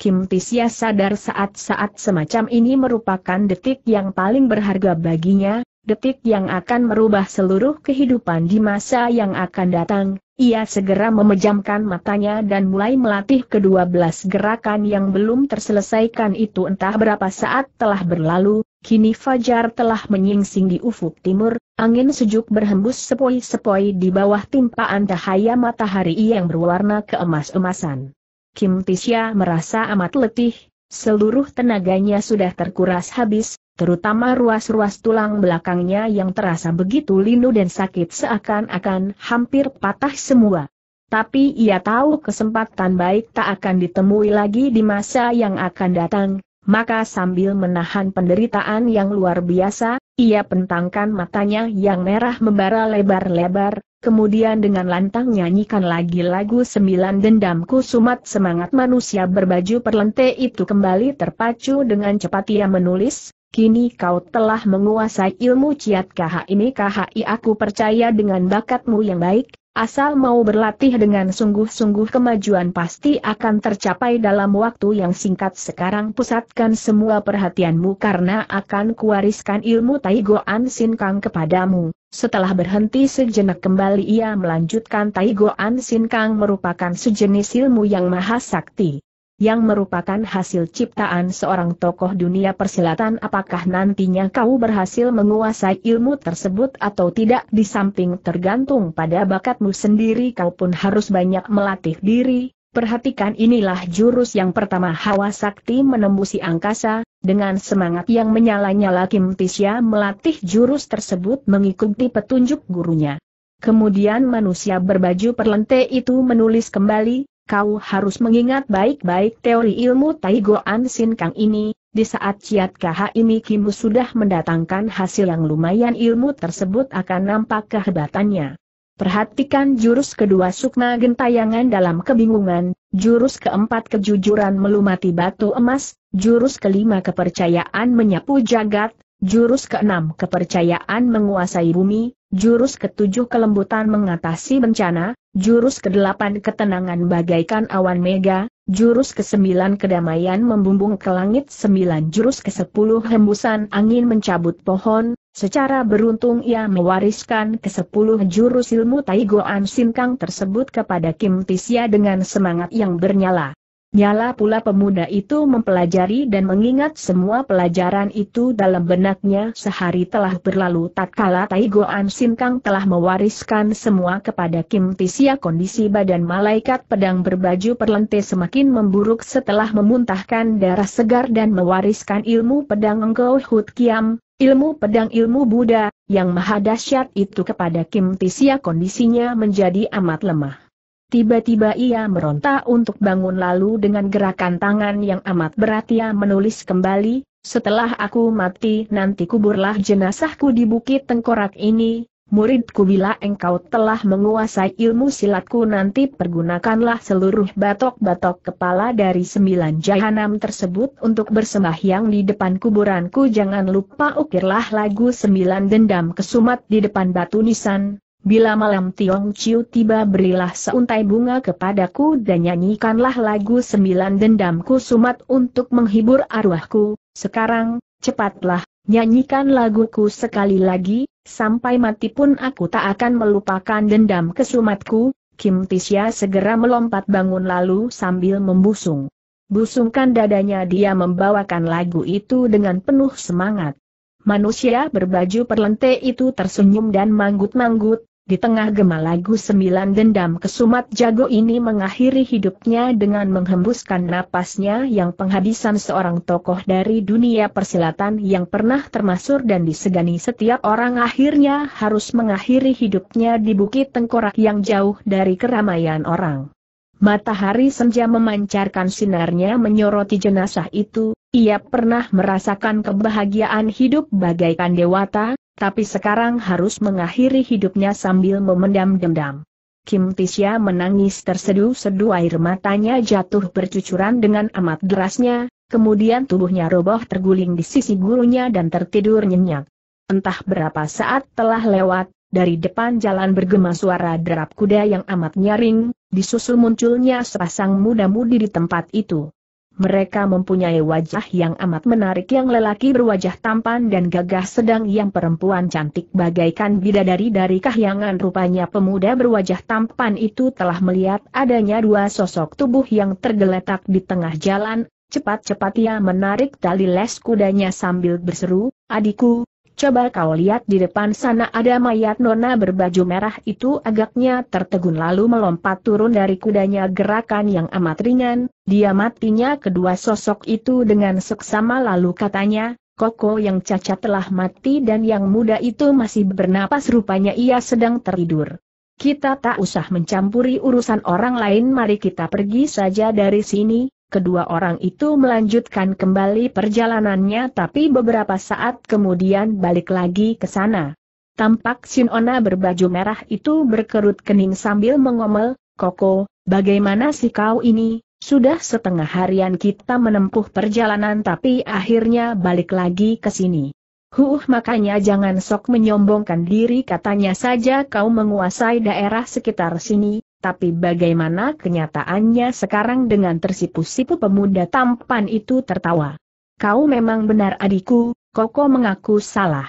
Kim Tisya sadar saat-saat semacam ini merupakan detik yang paling berharga baginya, detik yang akan merubah seluruh kehidupan di masa yang akan datang, ia segera memejamkan matanya dan mulai melatih kedua belas gerakan yang belum terselesaikan itu entah berapa saat telah berlalu, kini fajar telah menyingsing di ufuk timur, angin sejuk berhembus sepoi-sepoi di bawah timpaan cahaya matahari yang berwarna keemas-emasan. Kim Tisya merasa amat letih, Seluruh tenaganya sudah terkuras habis, terutama ruas-ruas tulang belakangnya yang terasa begitu linu dan sakit seakan-akan hampir patah semua. Tapi ia tahu kesempatan baik tak akan ditemui lagi di masa yang akan datang, maka sambil menahan penderitaan yang luar biasa, ia pentangkan matanya yang merah membara lebar-lebar, kemudian dengan lantang nyanyikan lagi lagu sembilan dendamku sumat semangat manusia berbaju perlente itu kembali terpacu dengan cepat ia menulis, Kini kau telah menguasai ilmu ciat KH ini KHI aku percaya dengan bakatmu yang baik, asal mau berlatih dengan sungguh-sungguh kemajuan pasti akan tercapai dalam waktu yang singkat sekarang pusatkan semua perhatianmu karena akan kuwariskan ilmu Taigoan Kang kepadamu. Setelah berhenti sejenak kembali ia melanjutkan Taigo Taigoan Kang merupakan sejenis ilmu yang maha sakti yang merupakan hasil ciptaan seorang tokoh dunia persilatan apakah nantinya kau berhasil menguasai ilmu tersebut atau tidak di samping tergantung pada bakatmu sendiri kau pun harus banyak melatih diri, Perhatikan inilah jurus yang pertama Hawa Sakti menembusi angkasa, dengan semangat yang menyala-nyala Kim Tisya melatih jurus tersebut mengikuti petunjuk gurunya. Kemudian manusia berbaju perlente itu menulis kembali, kau harus mengingat baik-baik teori ilmu Taigoan Sin Kang ini, di saat Ciat ini Kimu sudah mendatangkan hasil yang lumayan ilmu tersebut akan nampak kehebatannya. Perhatikan jurus kedua sukma gentayangan dalam kebingungan, jurus keempat kejujuran melumati batu emas, jurus kelima kepercayaan menyapu jagat, jurus keenam kepercayaan menguasai bumi, jurus ketujuh kelembutan mengatasi bencana, Jurus ke-8 ketenangan bagaikan awan mega, jurus ke-9 kedamaian membumbung ke langit 9 jurus ke-10 hembusan angin mencabut pohon, secara beruntung ia mewariskan ke-10 jurus ilmu Taigoan Sinkang tersebut kepada Kim Tisya dengan semangat yang bernyala. Nyala pula pemuda itu mempelajari dan mengingat semua pelajaran itu dalam benaknya sehari telah berlalu Tak tatkala Taigoan Kang telah mewariskan semua kepada Kim Tisia kondisi badan malaikat pedang berbaju perlente semakin memburuk setelah memuntahkan darah segar dan mewariskan ilmu pedang Engkau Hut Kiam, ilmu pedang ilmu Buddha, yang maha dahsyat itu kepada Kim Tisia kondisinya menjadi amat lemah. Tiba-tiba ia meronta untuk bangun lalu dengan gerakan tangan yang amat berat ia menulis kembali, setelah aku mati nanti kuburlah jenazahku di bukit tengkorak ini, muridku bila engkau telah menguasai ilmu silatku nanti pergunakanlah seluruh batok-batok kepala dari sembilan jahanam tersebut untuk bersembahyang di depan kuburanku jangan lupa ukirlah lagu sembilan dendam kesumat di depan batu nisan, Bila malam Tiong Chiu tiba berilah seuntai bunga kepadaku dan nyanyikanlah lagu sembilan dendamku sumat untuk menghibur arwahku, sekarang, cepatlah, nyanyikan laguku sekali lagi, sampai mati pun aku tak akan melupakan dendam kesumatku, Kim Tisya segera melompat bangun lalu sambil membusung. Busungkan dadanya dia membawakan lagu itu dengan penuh semangat. Manusia berbaju perlente itu tersenyum dan manggut-manggut, di tengah gema lagu sembilan dendam kesumat jago ini mengakhiri hidupnya dengan menghembuskan napasnya yang penghabisan seorang tokoh dari dunia persilatan yang pernah termasuk dan disegani setiap orang akhirnya harus mengakhiri hidupnya di bukit tengkorak yang jauh dari keramaian orang. Matahari senja memancarkan sinarnya menyoroti jenazah itu, ia pernah merasakan kebahagiaan hidup bagaikan dewata, tapi sekarang harus mengakhiri hidupnya sambil memendam dendam. Kim Tisya menangis terseduh-seduh air matanya jatuh bercucuran dengan amat derasnya, kemudian tubuhnya roboh terguling di sisi gurunya dan tertidur nyenyak. Entah berapa saat telah lewat, dari depan jalan bergema suara derap kuda yang amat nyaring, disusul munculnya sepasang muda-mudi di tempat itu. Mereka mempunyai wajah yang amat menarik yang lelaki berwajah tampan dan gagah sedang yang perempuan cantik bagaikan bidadari dari kahyangan rupanya pemuda berwajah tampan itu telah melihat adanya dua sosok tubuh yang tergeletak di tengah jalan, cepat-cepat ia menarik tali les kudanya sambil berseru, adikku, Coba kau lihat di depan sana ada mayat nona berbaju merah itu agaknya tertegun lalu melompat turun dari kudanya gerakan yang amat ringan, dia matinya kedua sosok itu dengan seksama lalu katanya, Koko yang cacat telah mati dan yang muda itu masih bernapas rupanya ia sedang tertidur. Kita tak usah mencampuri urusan orang lain mari kita pergi saja dari sini, Kedua orang itu melanjutkan kembali perjalanannya tapi beberapa saat kemudian balik lagi ke sana. Tampak Sinona berbaju merah itu berkerut kening sambil mengomel, Koko, bagaimana sih kau ini? Sudah setengah harian kita menempuh perjalanan tapi akhirnya balik lagi ke sini. Huh makanya jangan sok menyombongkan diri katanya saja kau menguasai daerah sekitar sini, tapi bagaimana kenyataannya sekarang dengan tersipu-sipu pemuda tampan itu tertawa. Kau memang benar adikku, Koko mengaku salah.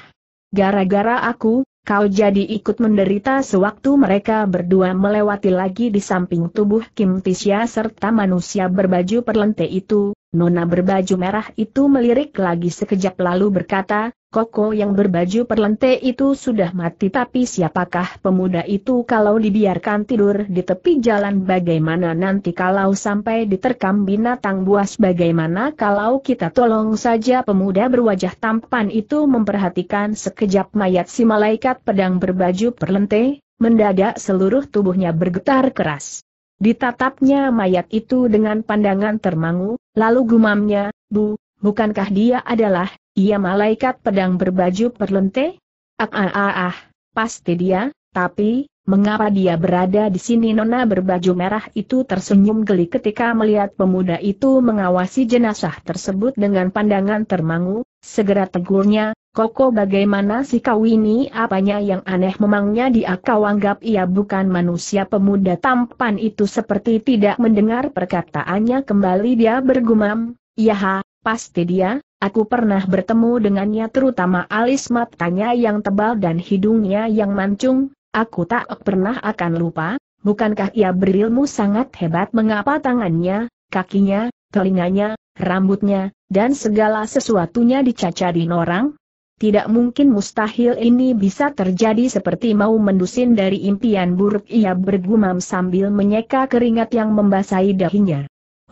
Gara-gara aku, kau jadi ikut menderita sewaktu mereka berdua melewati lagi di samping tubuh Kim Tisya serta manusia berbaju perlente itu, Nona berbaju merah itu melirik lagi sekejap lalu berkata, Koko yang berbaju perlente itu sudah mati tapi siapakah pemuda itu kalau dibiarkan tidur di tepi jalan bagaimana nanti kalau sampai diterkam binatang buas bagaimana kalau kita tolong saja pemuda berwajah tampan itu memperhatikan sekejap mayat si malaikat pedang berbaju perlente, mendadak seluruh tubuhnya bergetar keras. Ditatapnya mayat itu dengan pandangan termangu, lalu gumamnya, Bu, bukankah dia adalah ia malaikat pedang berbaju perlente? Ah ah ah, ah pasti dia, tapi, mengapa dia berada di sini nona berbaju merah itu tersenyum geli ketika melihat pemuda itu mengawasi jenazah tersebut dengan pandangan termangu, segera tegurnya, Koko bagaimana si kau ini apanya yang aneh memangnya dia kau anggap ia bukan manusia pemuda tampan itu seperti tidak mendengar perkataannya kembali dia bergumam, yaha, pasti dia, Aku pernah bertemu dengannya terutama alis matanya yang tebal dan hidungnya yang mancung, aku tak pernah akan lupa, bukankah ia berilmu sangat hebat mengapa tangannya, kakinya, telinganya, rambutnya, dan segala sesuatunya dicacarin orang? Tidak mungkin mustahil ini bisa terjadi seperti mau mendusin dari impian buruk ia bergumam sambil menyeka keringat yang membasahi dahinya.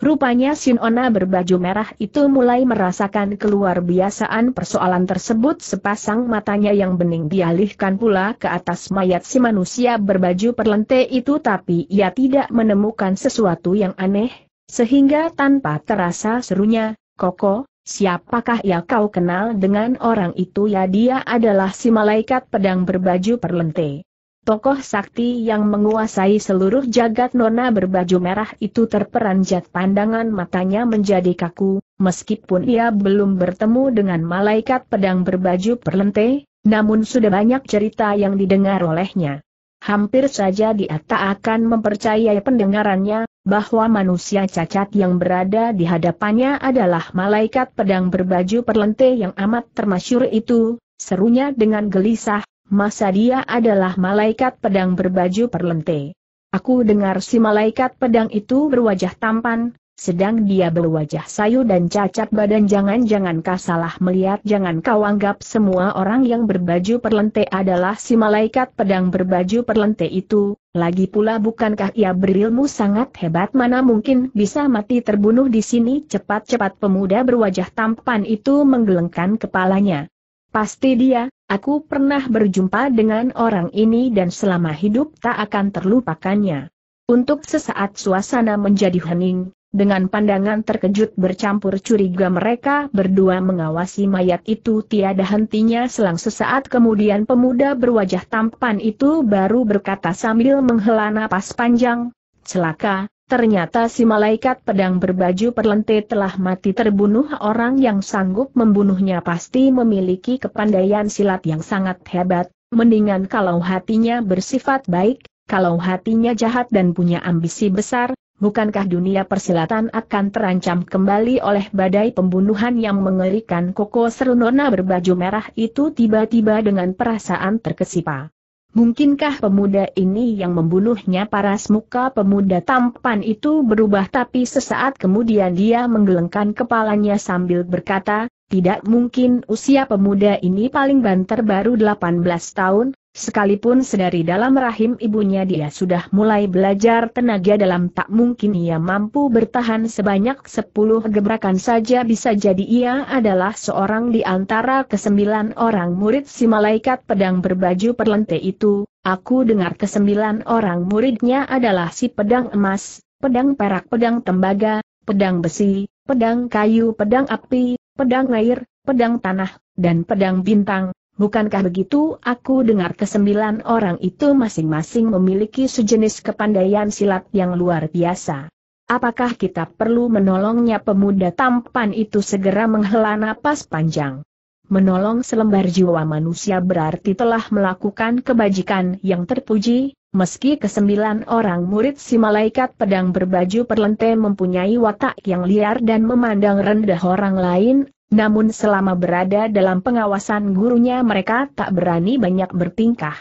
Rupanya Ona berbaju merah itu mulai merasakan keluar biasaan persoalan tersebut sepasang matanya yang bening dialihkan pula ke atas mayat si manusia berbaju perlente itu tapi ia tidak menemukan sesuatu yang aneh, sehingga tanpa terasa serunya, Koko, siapakah ya kau kenal dengan orang itu ya dia adalah si malaikat pedang berbaju perlente. Tokoh sakti yang menguasai seluruh jagat nona berbaju merah itu terperanjat pandangan matanya menjadi kaku, meskipun ia belum bertemu dengan malaikat pedang berbaju perlente, namun sudah banyak cerita yang didengar olehnya. Hampir saja dia tak akan mempercayai pendengarannya, bahwa manusia cacat yang berada di hadapannya adalah malaikat pedang berbaju perlente yang amat termasyur itu, serunya dengan gelisah, Masa dia adalah malaikat pedang berbaju perlente. Aku dengar si malaikat pedang itu berwajah tampan, sedang dia berwajah sayu dan cacat badan jangan-jangan kau salah melihat jangan kau anggap semua orang yang berbaju perlente adalah si malaikat pedang berbaju perlente itu, lagi pula bukankah ia berilmu sangat hebat mana mungkin bisa mati terbunuh di sini cepat-cepat pemuda berwajah tampan itu menggelengkan kepalanya. Pasti dia, Aku pernah berjumpa dengan orang ini dan selama hidup tak akan terlupakannya. Untuk sesaat suasana menjadi hening, dengan pandangan terkejut bercampur curiga mereka berdua mengawasi mayat itu tiada hentinya selang sesaat kemudian pemuda berwajah tampan itu baru berkata sambil menghela napas panjang, celaka, Ternyata si malaikat pedang berbaju perlente telah mati terbunuh orang yang sanggup membunuhnya pasti memiliki kepandaian silat yang sangat hebat, mendingan kalau hatinya bersifat baik, kalau hatinya jahat dan punya ambisi besar, bukankah dunia persilatan akan terancam kembali oleh badai pembunuhan yang mengerikan koko serunona berbaju merah itu tiba-tiba dengan perasaan terkesipa. Mungkinkah pemuda ini yang membunuhnya paras muka pemuda tampan itu berubah tapi sesaat kemudian dia menggelengkan kepalanya sambil berkata, tidak mungkin usia pemuda ini paling banter baru 18 tahun, Sekalipun sedari dalam rahim ibunya dia sudah mulai belajar tenaga dalam tak mungkin ia mampu bertahan sebanyak sepuluh gebrakan saja bisa jadi ia adalah seorang di antara kesembilan orang murid si malaikat pedang berbaju perlente itu, aku dengar kesembilan orang muridnya adalah si pedang emas, pedang perak pedang tembaga, pedang besi, pedang kayu pedang api, pedang air, pedang tanah, dan pedang bintang, Bukankah begitu aku dengar kesembilan orang itu masing-masing memiliki sejenis kepandaian silat yang luar biasa? Apakah kita perlu menolongnya pemuda tampan itu segera menghela napas panjang? Menolong selembar jiwa manusia berarti telah melakukan kebajikan yang terpuji, meski kesembilan orang murid si malaikat pedang berbaju perlente mempunyai watak yang liar dan memandang rendah orang lain, namun selama berada dalam pengawasan gurunya mereka tak berani banyak bertingkah.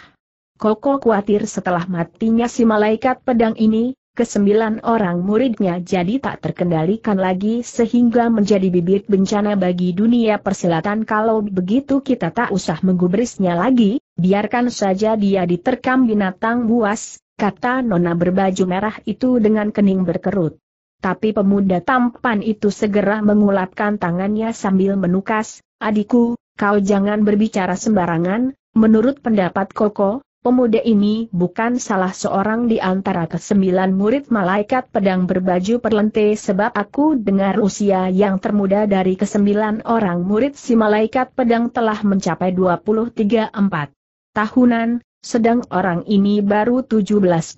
Koko khawatir setelah matinya si malaikat pedang ini, kesembilan orang muridnya jadi tak terkendalikan lagi sehingga menjadi bibit bencana bagi dunia persilatan kalau begitu kita tak usah menggubrisnya lagi, biarkan saja dia diterkam binatang buas, kata nona berbaju merah itu dengan kening berkerut. Tapi pemuda tampan itu segera mengulapkan tangannya sambil menukas, adikku, kau jangan berbicara sembarangan, menurut pendapat Koko, pemuda ini bukan salah seorang di antara kesembilan murid malaikat pedang berbaju perlente sebab aku dengar usia yang termuda dari kesembilan orang murid si malaikat pedang telah mencapai 23-4 tahunan, sedang orang ini baru 17-18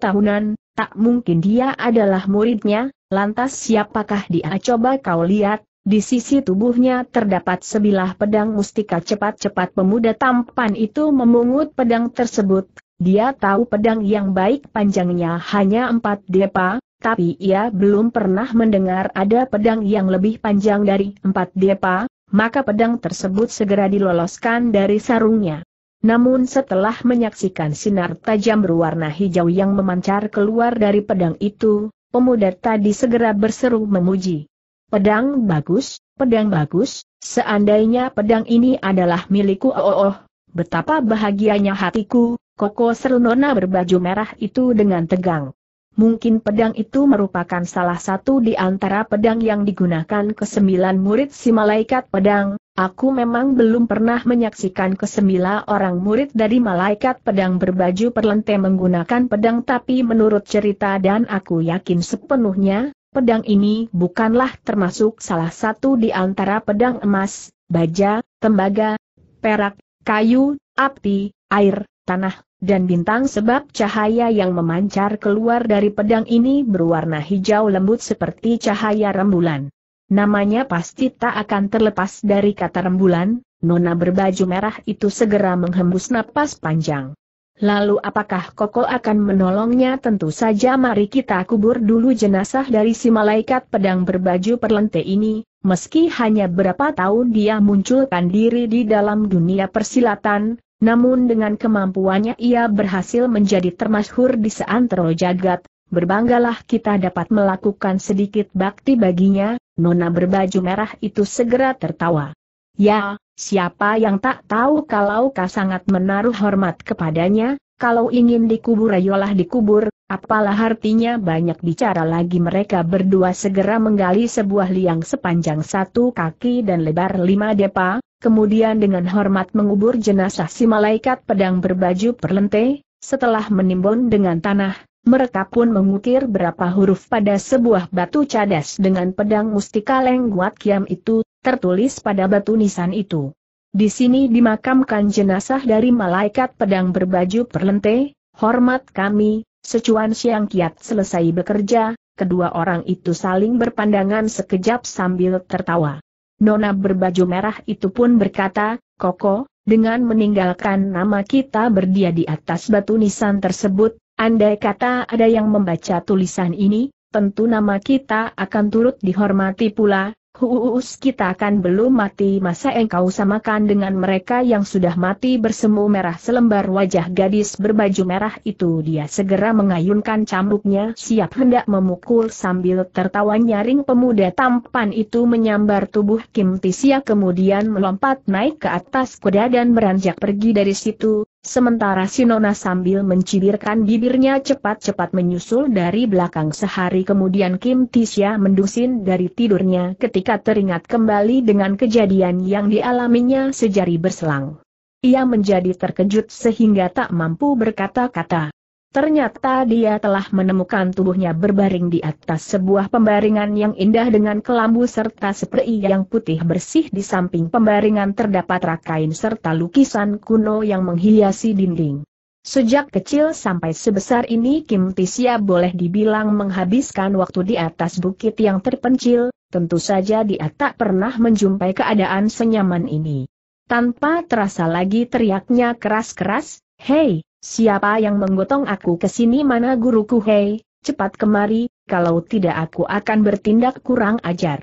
tahunan, tak mungkin dia adalah muridnya, lantas siapakah dia coba kau lihat, di sisi tubuhnya terdapat sebilah pedang mustika cepat-cepat pemuda tampan itu memungut pedang tersebut. Dia tahu pedang yang baik panjangnya hanya empat depa, tapi ia belum pernah mendengar ada pedang yang lebih panjang dari empat depa, maka pedang tersebut segera diloloskan dari sarungnya. Namun setelah menyaksikan sinar tajam berwarna hijau yang memancar keluar dari pedang itu, pemuda tadi segera berseru memuji. Pedang bagus, pedang bagus, seandainya pedang ini adalah milikku oh oh, oh betapa bahagianya hatiku, koko serunona berbaju merah itu dengan tegang mungkin pedang itu merupakan salah satu di antara pedang yang digunakan kesembilan murid si malaikat pedang. Aku memang belum pernah menyaksikan kesembilan orang murid dari malaikat pedang berbaju perlente menggunakan pedang tapi menurut cerita dan aku yakin sepenuhnya, pedang ini bukanlah termasuk salah satu di antara pedang emas, baja, tembaga, perak, kayu, api, air, tanah, dan bintang sebab cahaya yang memancar keluar dari pedang ini berwarna hijau lembut seperti cahaya rembulan. Namanya pasti tak akan terlepas dari kata rembulan, nona berbaju merah itu segera menghembus napas panjang. Lalu apakah Koko akan menolongnya? Tentu saja mari kita kubur dulu jenazah dari si malaikat pedang berbaju perlente ini, meski hanya berapa tahun dia munculkan diri di dalam dunia persilatan, namun dengan kemampuannya ia berhasil menjadi termasyhur di seantero jagat, berbanggalah kita dapat melakukan sedikit bakti baginya, nona berbaju merah itu segera tertawa. Ya, siapa yang tak tahu kalau kau sangat menaruh hormat kepadanya, kalau ingin dikubur ayolah dikubur, apalah artinya banyak bicara lagi mereka berdua segera menggali sebuah liang sepanjang satu kaki dan lebar lima depa, kemudian dengan hormat mengubur jenazah si malaikat pedang berbaju perlente, setelah menimbun dengan tanah, mereka pun mengukir berapa huruf pada sebuah batu cadas dengan pedang mustika lengguat kiam itu, tertulis pada batu nisan itu. Di sini dimakamkan jenazah dari malaikat pedang berbaju perlente, hormat kami, secuan siang kiat selesai bekerja, kedua orang itu saling berpandangan sekejap sambil tertawa. Nona berbaju merah itu pun berkata, Koko, dengan meninggalkan nama kita berdia di atas batu nisan tersebut, andai kata ada yang membaca tulisan ini, tentu nama kita akan turut dihormati pula, Huus kita kan belum mati masa engkau samakan dengan mereka yang sudah mati bersemu merah selembar wajah gadis berbaju merah itu dia segera mengayunkan cambuknya siap hendak memukul sambil tertawa nyaring pemuda tampan itu menyambar tubuh Kim Tisia kemudian melompat naik ke atas kuda dan beranjak pergi dari situ, Sementara Sinona sambil mencibirkan bibirnya cepat-cepat menyusul dari belakang sehari kemudian Kim Tisya mendusin dari tidurnya ketika teringat kembali dengan kejadian yang dialaminya sejari berselang. Ia menjadi terkejut sehingga tak mampu berkata-kata. Ternyata dia telah menemukan tubuhnya berbaring di atas sebuah pembaringan yang indah dengan kelambu serta seprei yang putih bersih di samping pembaringan terdapat rakain serta lukisan kuno yang menghiasi dinding. Sejak kecil sampai sebesar ini Kim Tisia boleh dibilang menghabiskan waktu di atas bukit yang terpencil, tentu saja dia tak pernah menjumpai keadaan senyaman ini. Tanpa terasa lagi teriaknya keras-keras, Hei, Siapa yang menggotong aku ke sini mana guruku hei, cepat kemari, kalau tidak aku akan bertindak kurang ajar.